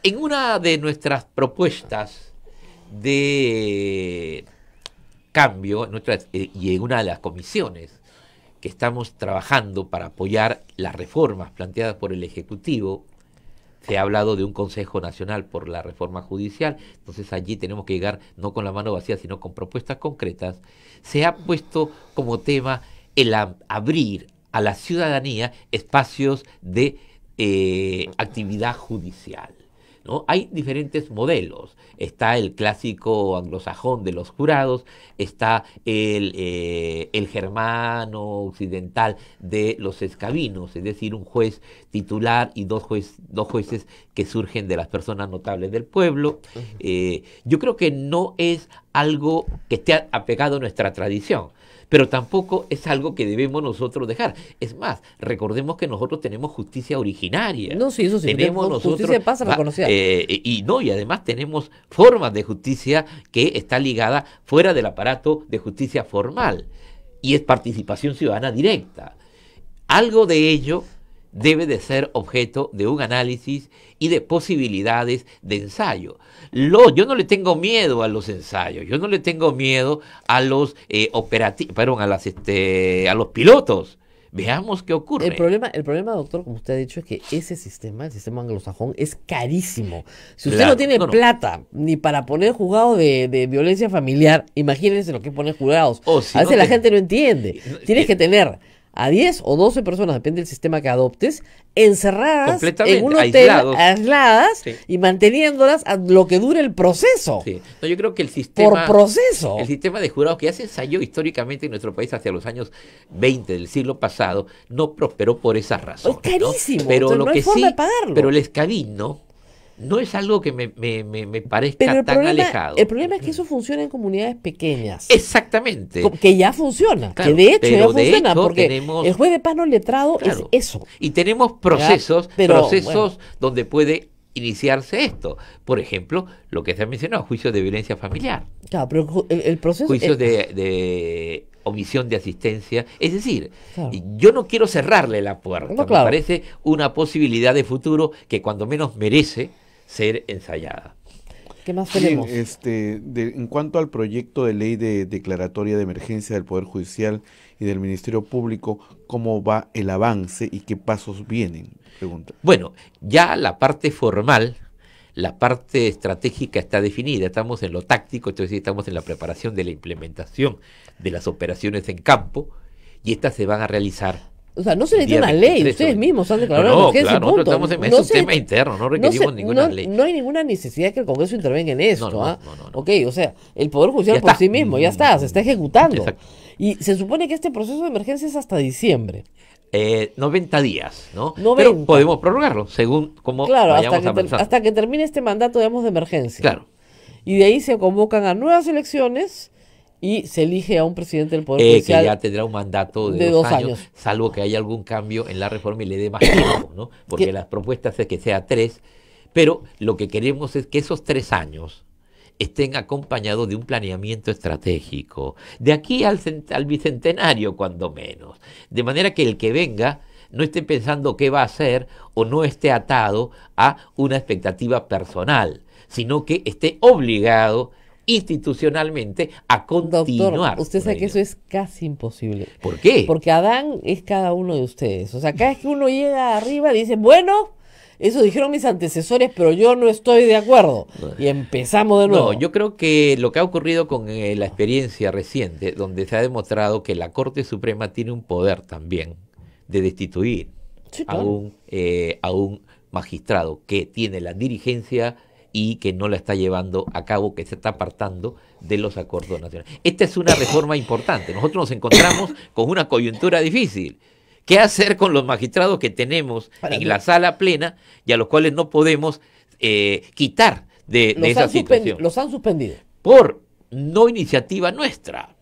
Speaker 6: en una de nuestras propuestas de cambio, nuestra, eh, y en una de las comisiones que estamos trabajando para apoyar las reformas planteadas por el Ejecutivo, se ha hablado de un Consejo Nacional por la reforma judicial, entonces allí tenemos que llegar no con la mano vacía, sino con propuestas concretas. Se ha puesto como tema el abrir a la ciudadanía espacios de eh, actividad judicial. Hay diferentes modelos. Está el clásico anglosajón de los jurados, está eh, el, germano occidental de los escabinos, es decir, un juez titular y dos, jueces que surgen de las personas notables del pueblo. Eh, yo creo que no es algo que esté apegado a nuestra tradición pero tampoco es algo que debemos nosotros dejar. Es más, recordemos que nosotros tenemos justicia originaria. No, sí, eso sí. Tenemos nosotros, eh, y no, y además tenemos formas de justicia que está ligada fuera del aparato de justicia formal y es participación ciudadana directa. Algo de ello debe de ser objeto de un análisis y de posibilidades de ensayo. yo no le tengo miedo a los ensayos, yo no le tengo miedo a los eh, operativos, a este, a los pilotos. Veamos qué
Speaker 5: ocurre. El problema, el problema, doctor, como usted ha dicho, es que ese sistema, el sistema anglosajón, es carísimo. Si usted no tiene plata ni para poner juzgado de, violencia familiar, imagínense lo que pone juzgados. a veces la gente no entiende. Tienes eh, que tener a 10 o 12 personas, depende del sistema que adoptes, encerradas en un hotel, aisladas y manteniéndolas a lo que dure el proceso.
Speaker 6: yo creo que el sistema... El sistema de jurados que ya se ensayó históricamente en nuestro país hacia los años 20 del siglo pasado, no prosperó por esa razón. Es carísimo, pero lo hay el no es algo que me, me, parezca tan alejado. El
Speaker 5: problema es que eso funciona en comunidades pequeñas. Exactamente. Que ya funciona, que de hecho ya funciona, porque tenemos, el juez de paz letrado es eso. Y tenemos procesos, procesos
Speaker 6: donde puede iniciarse esto. Por ejemplo, lo que se ha mencionado, juicios de violencia familiar.
Speaker 5: Claro, el, proceso. Juicios
Speaker 6: de, omisión de asistencia. Es decir, yo no quiero cerrarle la puerta. Me parece una posibilidad de futuro que cuando menos merece ser ensayada.
Speaker 1: ¿Qué más tenemos? este, en cuanto al proyecto de ley de declaratoria de emergencia del Poder Judicial y del Ministerio Público, ¿cómo va el avance y qué pasos vienen? Bueno, ya la parte formal, la parte estratégica está definida,
Speaker 6: estamos en lo táctico, entonces estamos en la preparación de la implementación de las operaciones en campo y estas se van a realizar
Speaker 5: o sea, no se necesita una ley, ustedes mismos han declarado una emergencia. Claro, punto. Estamos en, no es un tema interno, no requerimos ninguna ley. No hay ninguna necesidad que el Congreso intervenga en esto. No, no, ¿ah? Ok, o sea, el Poder Judicial por sí mismo ya está, se está mm, ejecutando. Y se supone que este proceso de emergencia es hasta diciembre. Eh, 90 días, ¿no? Pero podemos
Speaker 6: prorrogarlo según como claro, vayamos hasta que, hasta
Speaker 5: que termine este mandato, digamos, de emergencia. Claro. Y de ahí se convocan a nuevas elecciones y se elige a un presidente del Poder eh, Que ya tendrá un mandato de, dos, años,
Speaker 6: salvo que haya algún cambio en la reforma y le dé más tiempo, ¿no? Porque las propuestas es que sea tres, pero lo que queremos es que esos tres años estén acompañados de un planeamiento estratégico, de aquí al, al bicentenario cuando menos, de manera que el que venga no esté pensando qué va a hacer o no esté atado a una expectativa personal, sino que esté obligado
Speaker 5: institucionalmente a continuar. usted sabe que eso es casi imposible. ¿Por qué? Porque Adán es cada uno de ustedes. O sea, cada vez que uno llega arriba dice, bueno, eso dijeron mis antecesores, pero yo no estoy de acuerdo. Y empezamos de nuevo.
Speaker 6: No, yo creo que lo que ha ocurrido con eh, la experiencia reciente, donde se ha demostrado que la Corte Suprema tiene un poder también de destituir a, un, eh, a un magistrado que tiene la dirigencia y que no la está llevando a cabo, que se está apartando de los acuerdos nacionales. Esta es una reforma importante. Nosotros nos encontramos con una coyuntura difícil. ¿Qué hacer con los magistrados que tenemos en la sala plena y a los cuales no podemos eh, quitar de, esa situación?
Speaker 5: Los han suspendido.
Speaker 6: Por no iniciativa nuestra.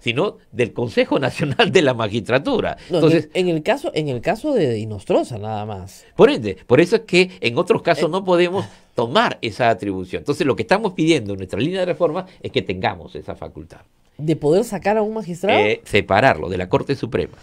Speaker 6: sino del
Speaker 5: Consejo Nacional
Speaker 6: de la Magistratura. Entonces,
Speaker 5: en el caso, en el caso de Inostrosa nada más.
Speaker 6: Por ende, por eso es que en otros casos eh, no podemos tomar esa atribución. Entonces, lo que estamos pidiendo en nuestra línea de reforma es que tengamos esa facultad.
Speaker 5: ¿De poder sacar a un magistrado?
Speaker 6: Eh, separarlo de la Corte Suprema.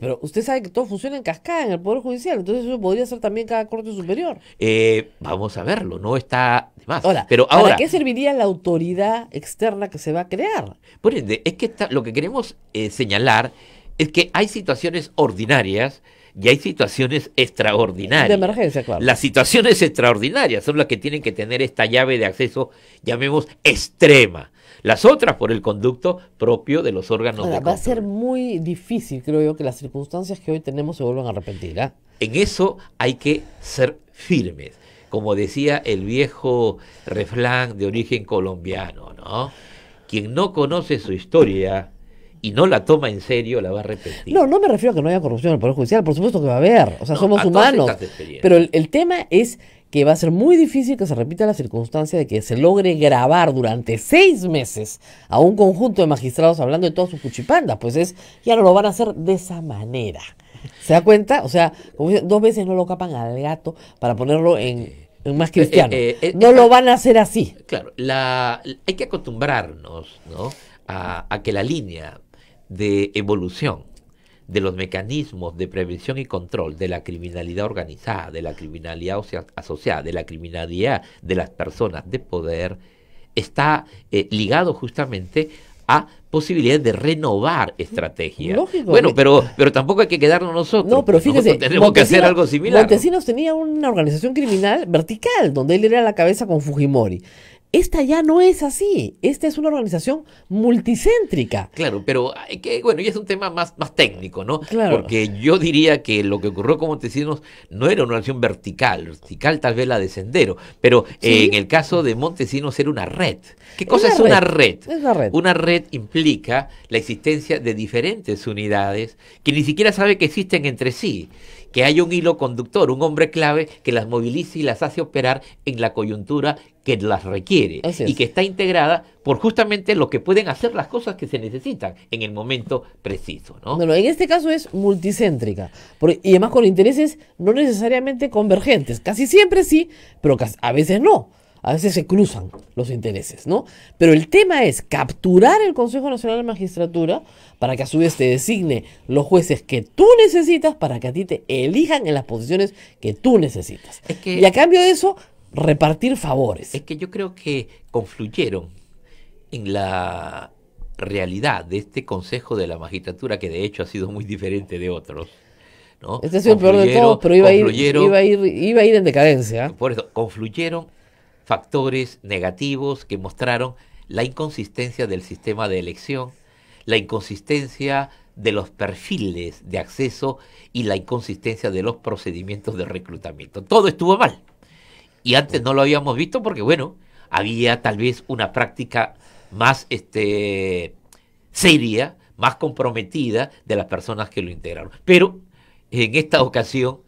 Speaker 5: pero usted sabe que todo funciona en cascada en el Poder Judicial, entonces eso podría ser también cada Corte Superior.
Speaker 6: Eh, vamos a verlo, no está de más. pero ahora, ¿para qué
Speaker 5: serviría la autoridad
Speaker 6: externa que se va a crear? Por ende, es que lo que queremos eh, señalar es que hay situaciones ordinarias y hay situaciones extraordinarias. De emergencia, claro. Las situaciones extraordinarias son las que tienen que tener esta llave de acceso, llamemos extrema. Las otras por el conducto propio de los órganos. de va a
Speaker 5: ser muy difícil, creo yo, que las circunstancias que hoy tenemos se vuelvan a arrepentir. ¿ah?
Speaker 6: En eso hay que ser firmes. Como decía el viejo refrán de origen colombiano, ¿no? Quien no conoce su historia y no la toma en serio, la va a repetir. No,
Speaker 5: no me refiero a que no haya corrupción en el Poder Judicial, por supuesto que va a haber, o sea, somos humanos. Pero el, tema es que va a ser muy difícil que se repita la circunstancia de que se logre grabar durante seis meses a un conjunto de magistrados hablando de todas sus cuchipandas, pues es, ya no lo van a hacer de esa manera. ¿Se da cuenta? O sea, como dos veces no lo capan al gato para ponerlo en eh, más cristiano. Eh, eh, no lo van a hacer así. Claro,
Speaker 6: la, hay que acostumbrarnos ¿no? a, a que la línea de evolución de los mecanismos de prevención y control de la criminalidad organizada, de la criminalidad asociada, de la criminalidad de las personas de poder, está eh, ligado justamente a posibilidades de renovar mm, estrategias. bueno, pero, pero tampoco hay que quedarnos nosotros. No, pero fíjese, tenemos que hacer algo similar. Montesinos
Speaker 5: tenía una organización criminal vertical, donde él era la cabeza con Fujimori. Esta ya no es así. Esta es una organización multicéntrica.
Speaker 6: Claro, pero ah, eh, que, bueno, y es un tema más, más técnico, ¿no? Claro. Porque yo diría que lo que ocurrió con Montesinos no era una organización vertical. Vertical tal vez la de Sendero. Pero eh, en el caso de Montesinos era una red.
Speaker 5: ¿Qué cosa es, red. una red? Es una red. Una
Speaker 6: red implica la existencia de diferentes unidades que ni siquiera sabe que existen entre sí que haya un hilo conductor, un hombre clave que las movilice y las hace operar en la coyuntura que las requiere y que está integrada por justamente lo que pueden hacer las cosas que se necesitan en el momento preciso.
Speaker 5: ¿no? Bueno, en este caso es multicéntrica y además con intereses no necesariamente convergentes, casi siempre sí, pero a veces no a veces se cruzan los intereses, ¿no? Pero el tema es capturar el Consejo Nacional de Magistratura para que a su vez te designe los jueces que tú necesitas para que a ti te elijan en las posiciones que tú necesitas. y a cambio de eso, repartir favores. Es que yo creo que confluyeron
Speaker 6: en la realidad de este Consejo de la Magistratura, que de hecho ha sido muy diferente de otros. Este ha sido el peor de todos, pero iba a, ir, iba iba, a ir,
Speaker 5: en decadencia.
Speaker 6: Por eso, confluyeron factores negativos que mostraron la inconsistencia del sistema de elección, la inconsistencia de los perfiles de acceso y la inconsistencia de los procedimientos de reclutamiento. Todo estuvo mal. Y antes no lo habíamos visto porque, bueno, había tal vez una práctica más este, seria, más comprometida de las personas que lo integraron. Pero en esta ocasión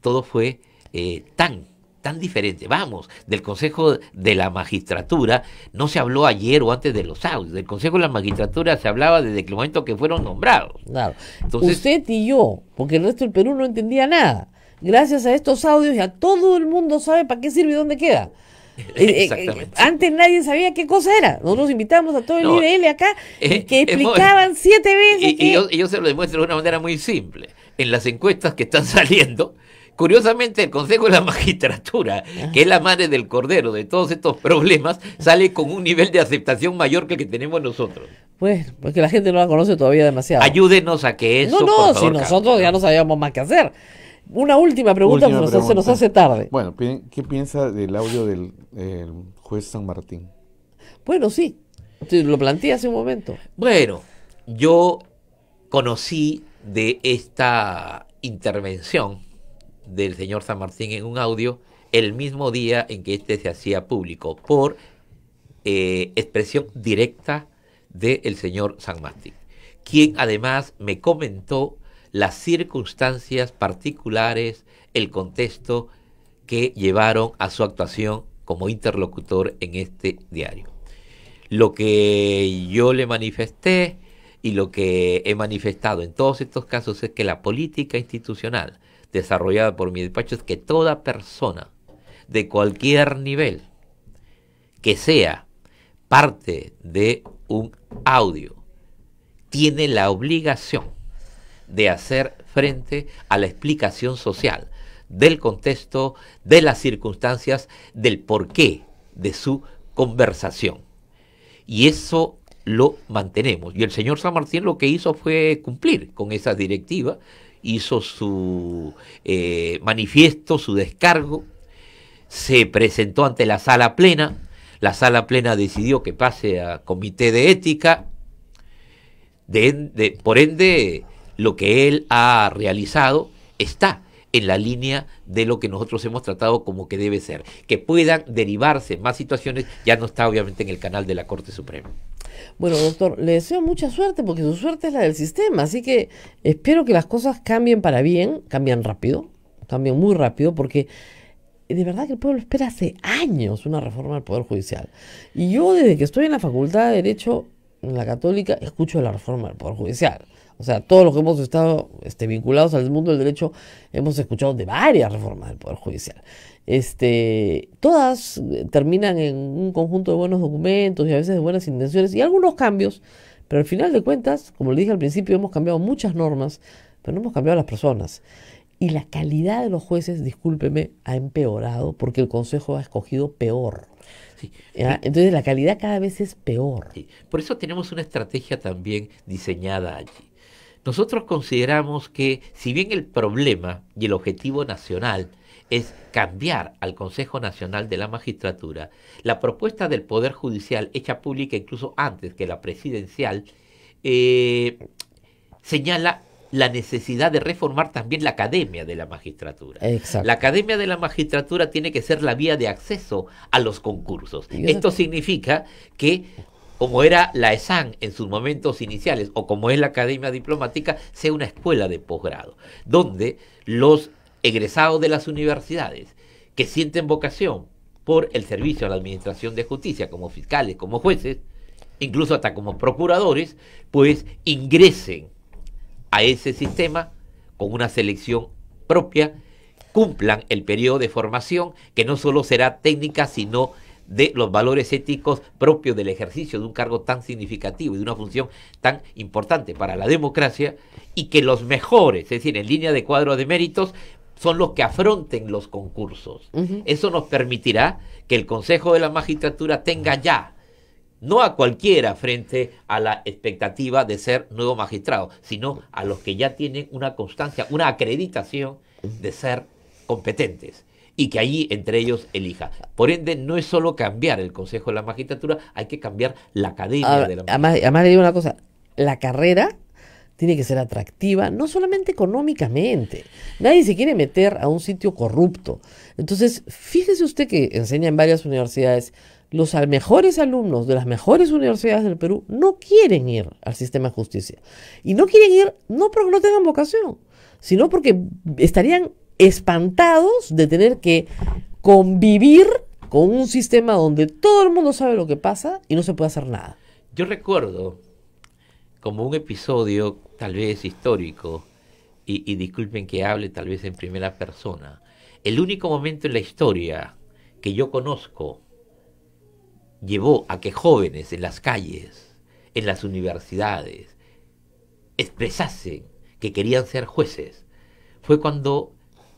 Speaker 6: todo fue eh, tan tan diferente. Vamos, del Consejo de la Magistratura no se habló ayer o antes de los audios. Del Consejo de la Magistratura se hablaba desde el momento que fueron nombrados.
Speaker 5: Claro. Entonces, Usted y yo, porque el resto del Perú no entendía nada. Gracias a estos audios ya todo el mundo sabe para qué sirve y dónde queda. Eh, eh, eh, Exactamente. antes nadie sabía qué cosa era. Nosotros invitamos a todo el IBL acá
Speaker 6: que explicaban
Speaker 5: siete veces. Y,
Speaker 6: yo, yo se lo demuestro de una manera muy simple. En las encuestas que están saliendo, Curiosamente, el Consejo de la Magistratura, ah. que es la madre del cordero de todos estos problemas, sale con un nivel de aceptación mayor que el que tenemos nosotros.
Speaker 5: Pues, porque la gente no la conoce todavía demasiado. Ayúdenos
Speaker 6: a que eso. No, no, si
Speaker 5: nosotros ya no sabíamos más que hacer. Una última pregunta, se nos hace
Speaker 1: tarde. Bueno, ¿qué piensa del audio del juez San Martín?
Speaker 5: Bueno, sí, lo planteé hace un momento.
Speaker 1: Bueno, yo
Speaker 6: conocí de esta intervención del señor San Martín en un audio el mismo día en que este se hacía público por eh, expresión directa del señor San Martín, quien además me comentó las circunstancias particulares, el contexto que llevaron a su actuación como interlocutor en este diario. Lo que yo le manifesté y lo que he manifestado en todos estos casos es que la política institucional desarrollada por mi despacho es que toda persona de cualquier nivel que sea parte de un audio tiene la obligación de hacer frente a la explicación social del contexto, de las circunstancias, del porqué de su conversación. Y eso lo mantenemos. Y el señor San Martín lo que hizo fue cumplir con esa directiva hizo su eh, manifiesto, su descargo, se presentó ante la sala plena, la sala plena decidió que pase a comité de ética, de, por ende lo que él ha realizado está en la línea de lo que nosotros hemos tratado como que debe ser. Que puedan derivarse más situaciones ya no está obviamente en el canal de la Corte Suprema.
Speaker 5: Bueno, doctor, le deseo mucha suerte porque su suerte es la del sistema, así que espero que las cosas cambien para bien, cambian rápido, cambien muy rápido porque de verdad que el pueblo espera hace años una reforma del Poder Judicial. Y yo desde que estoy en la Facultad de Derecho en la católica, escucho la reforma del Poder Judicial. O sea, todos los que hemos estado este, vinculados al mundo del derecho hemos escuchado de varias reformas del Poder Judicial. Este, todas terminan en un conjunto de buenos documentos y a veces de buenas intenciones y algunos cambios, pero al final de cuentas, como le dije al principio, hemos cambiado muchas normas, pero no hemos cambiado las personas. Y la calidad de los jueces, discúlpeme, ha empeorado porque el Consejo ha escogido peor. Ah, entonces la calidad cada vez es peor.
Speaker 6: Por eso tenemos una estrategia también diseñada allí. Nosotros consideramos que si bien el problema y el objetivo nacional es cambiar al Consejo Nacional de la Magistratura, la propuesta del Poder Judicial hecha pública incluso antes que la presidencial eh, señala la necesidad de reformar también la Academia de la Magistratura. La Academia de la Magistratura tiene que ser la vía de acceso a los concursos. Esto significa que como era la ESAN en sus momentos iniciales o como es la Academia Diplomática, sea una escuela de posgrado, donde los egresados de las universidades que sienten vocación por el servicio a la Administración de Justicia como fiscales, como jueces, incluso hasta como procuradores, pues ingresen a ese sistema con una selección propia, cumplan el periodo de formación que no solo será técnica, sino de los valores éticos propios del ejercicio de un cargo tan significativo y de una función tan importante para la democracia, y que los mejores, es decir, en línea de cuadro de méritos, son los que afronten los concursos. Eso nos permitirá que el Consejo de la Magistratura tenga ya no a cualquiera frente a la expectativa de ser nuevo magistrado, sino a los que ya tienen una constancia, una acreditación de ser competentes y que allí entre ellos elija. Por ende, no es solo cambiar el Consejo de la Magistratura, hay que cambiar la academia de la
Speaker 5: magistratura. además le digo una cosa, la carrera tiene que ser atractiva, no solamente económicamente. Nadie se quiere meter a un sitio corrupto. Entonces, fíjese usted que enseña en varias universidades los mejores alumnos de las mejores universidades del Perú no quieren ir al sistema de justicia. Y no quieren ir no porque no tengan vocación, sino porque estarían espantados de tener que convivir con un sistema donde todo el mundo sabe lo que pasa y no se puede hacer nada.
Speaker 6: Yo recuerdo como un episodio tal vez histórico, y, y disculpen que hable tal vez en primera persona, el único momento en la historia que yo conozco llevó a que jóvenes en las calles, en las universidades, expresasen que querían ser jueces, fue cuando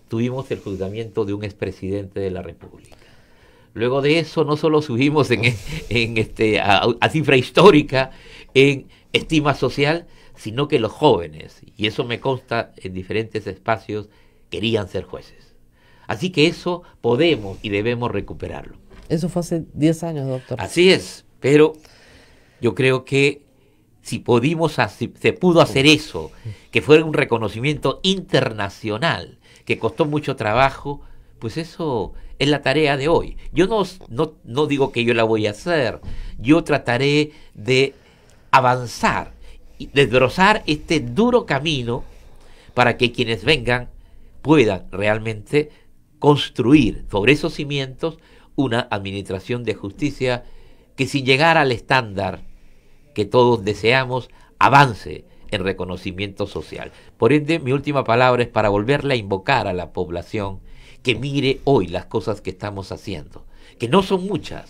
Speaker 6: tuvimos el juzgamiento de un expresidente de la República. Luego de eso, no solo subimos en, este, a, cifra histórica en estima social, sino que los jóvenes, y eso me consta en diferentes espacios, querían ser jueces. Así que eso podemos y debemos recuperarlo.
Speaker 5: Eso fue hace 10 años, doctor. Así es,
Speaker 6: pero yo creo que si pudimos, se pudo hacer eso, que fuera un reconocimiento internacional, que costó mucho trabajo, pues eso es la tarea de hoy. Yo no, no, no digo que yo la voy a hacer, yo trataré de avanzar y desbrozar este duro camino para que quienes vengan puedan realmente construir sobre esos cimientos una administración de justicia que sin llegar al estándar que todos deseamos, avance en reconocimiento social. Por ende, mi última palabra es para volverle a invocar a la población que mire hoy las cosas que estamos haciendo, que no son muchas,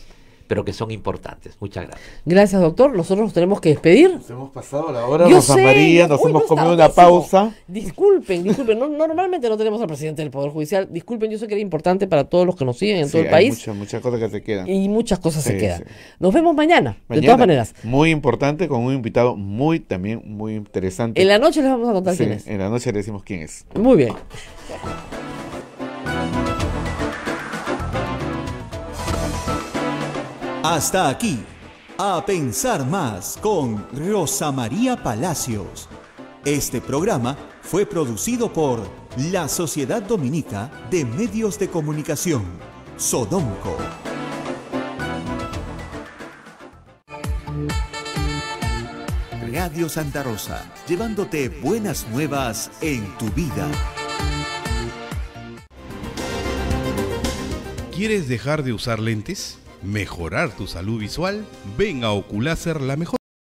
Speaker 6: pero que son importantes. Muchas
Speaker 5: gracias. Gracias, doctor. Nosotros nos tenemos que despedir. Nos hemos pasado la hora,
Speaker 1: Rosa
Speaker 2: María,
Speaker 5: nos hemos comido una pausa. Disculpen, disculpen. normalmente no tenemos al presidente del Poder Judicial. Disculpen, yo sé que era importante para todos los que nos siguen en todo el país.
Speaker 1: Muchas, muchas cosas que se quedan. Y muchas cosas se quedan.
Speaker 5: Nos vemos mañana, mañana, de todas maneras.
Speaker 1: Muy importante, con un invitado muy, también muy interesante. En la noche les vamos a contar quién es. En la noche le decimos quién es.
Speaker 2: Muy bien. Hasta aquí,
Speaker 4: A Pensar Más con Rosa María Palacios. Este programa fue producido por la Sociedad Dominica de Medios de Comunicación, Sodomco. Radio Santa Rosa, llevándote buenas nuevas en tu vida.
Speaker 3: ¿Quieres dejar de usar lentes? mejorar tu salud visual, ven a la mejor.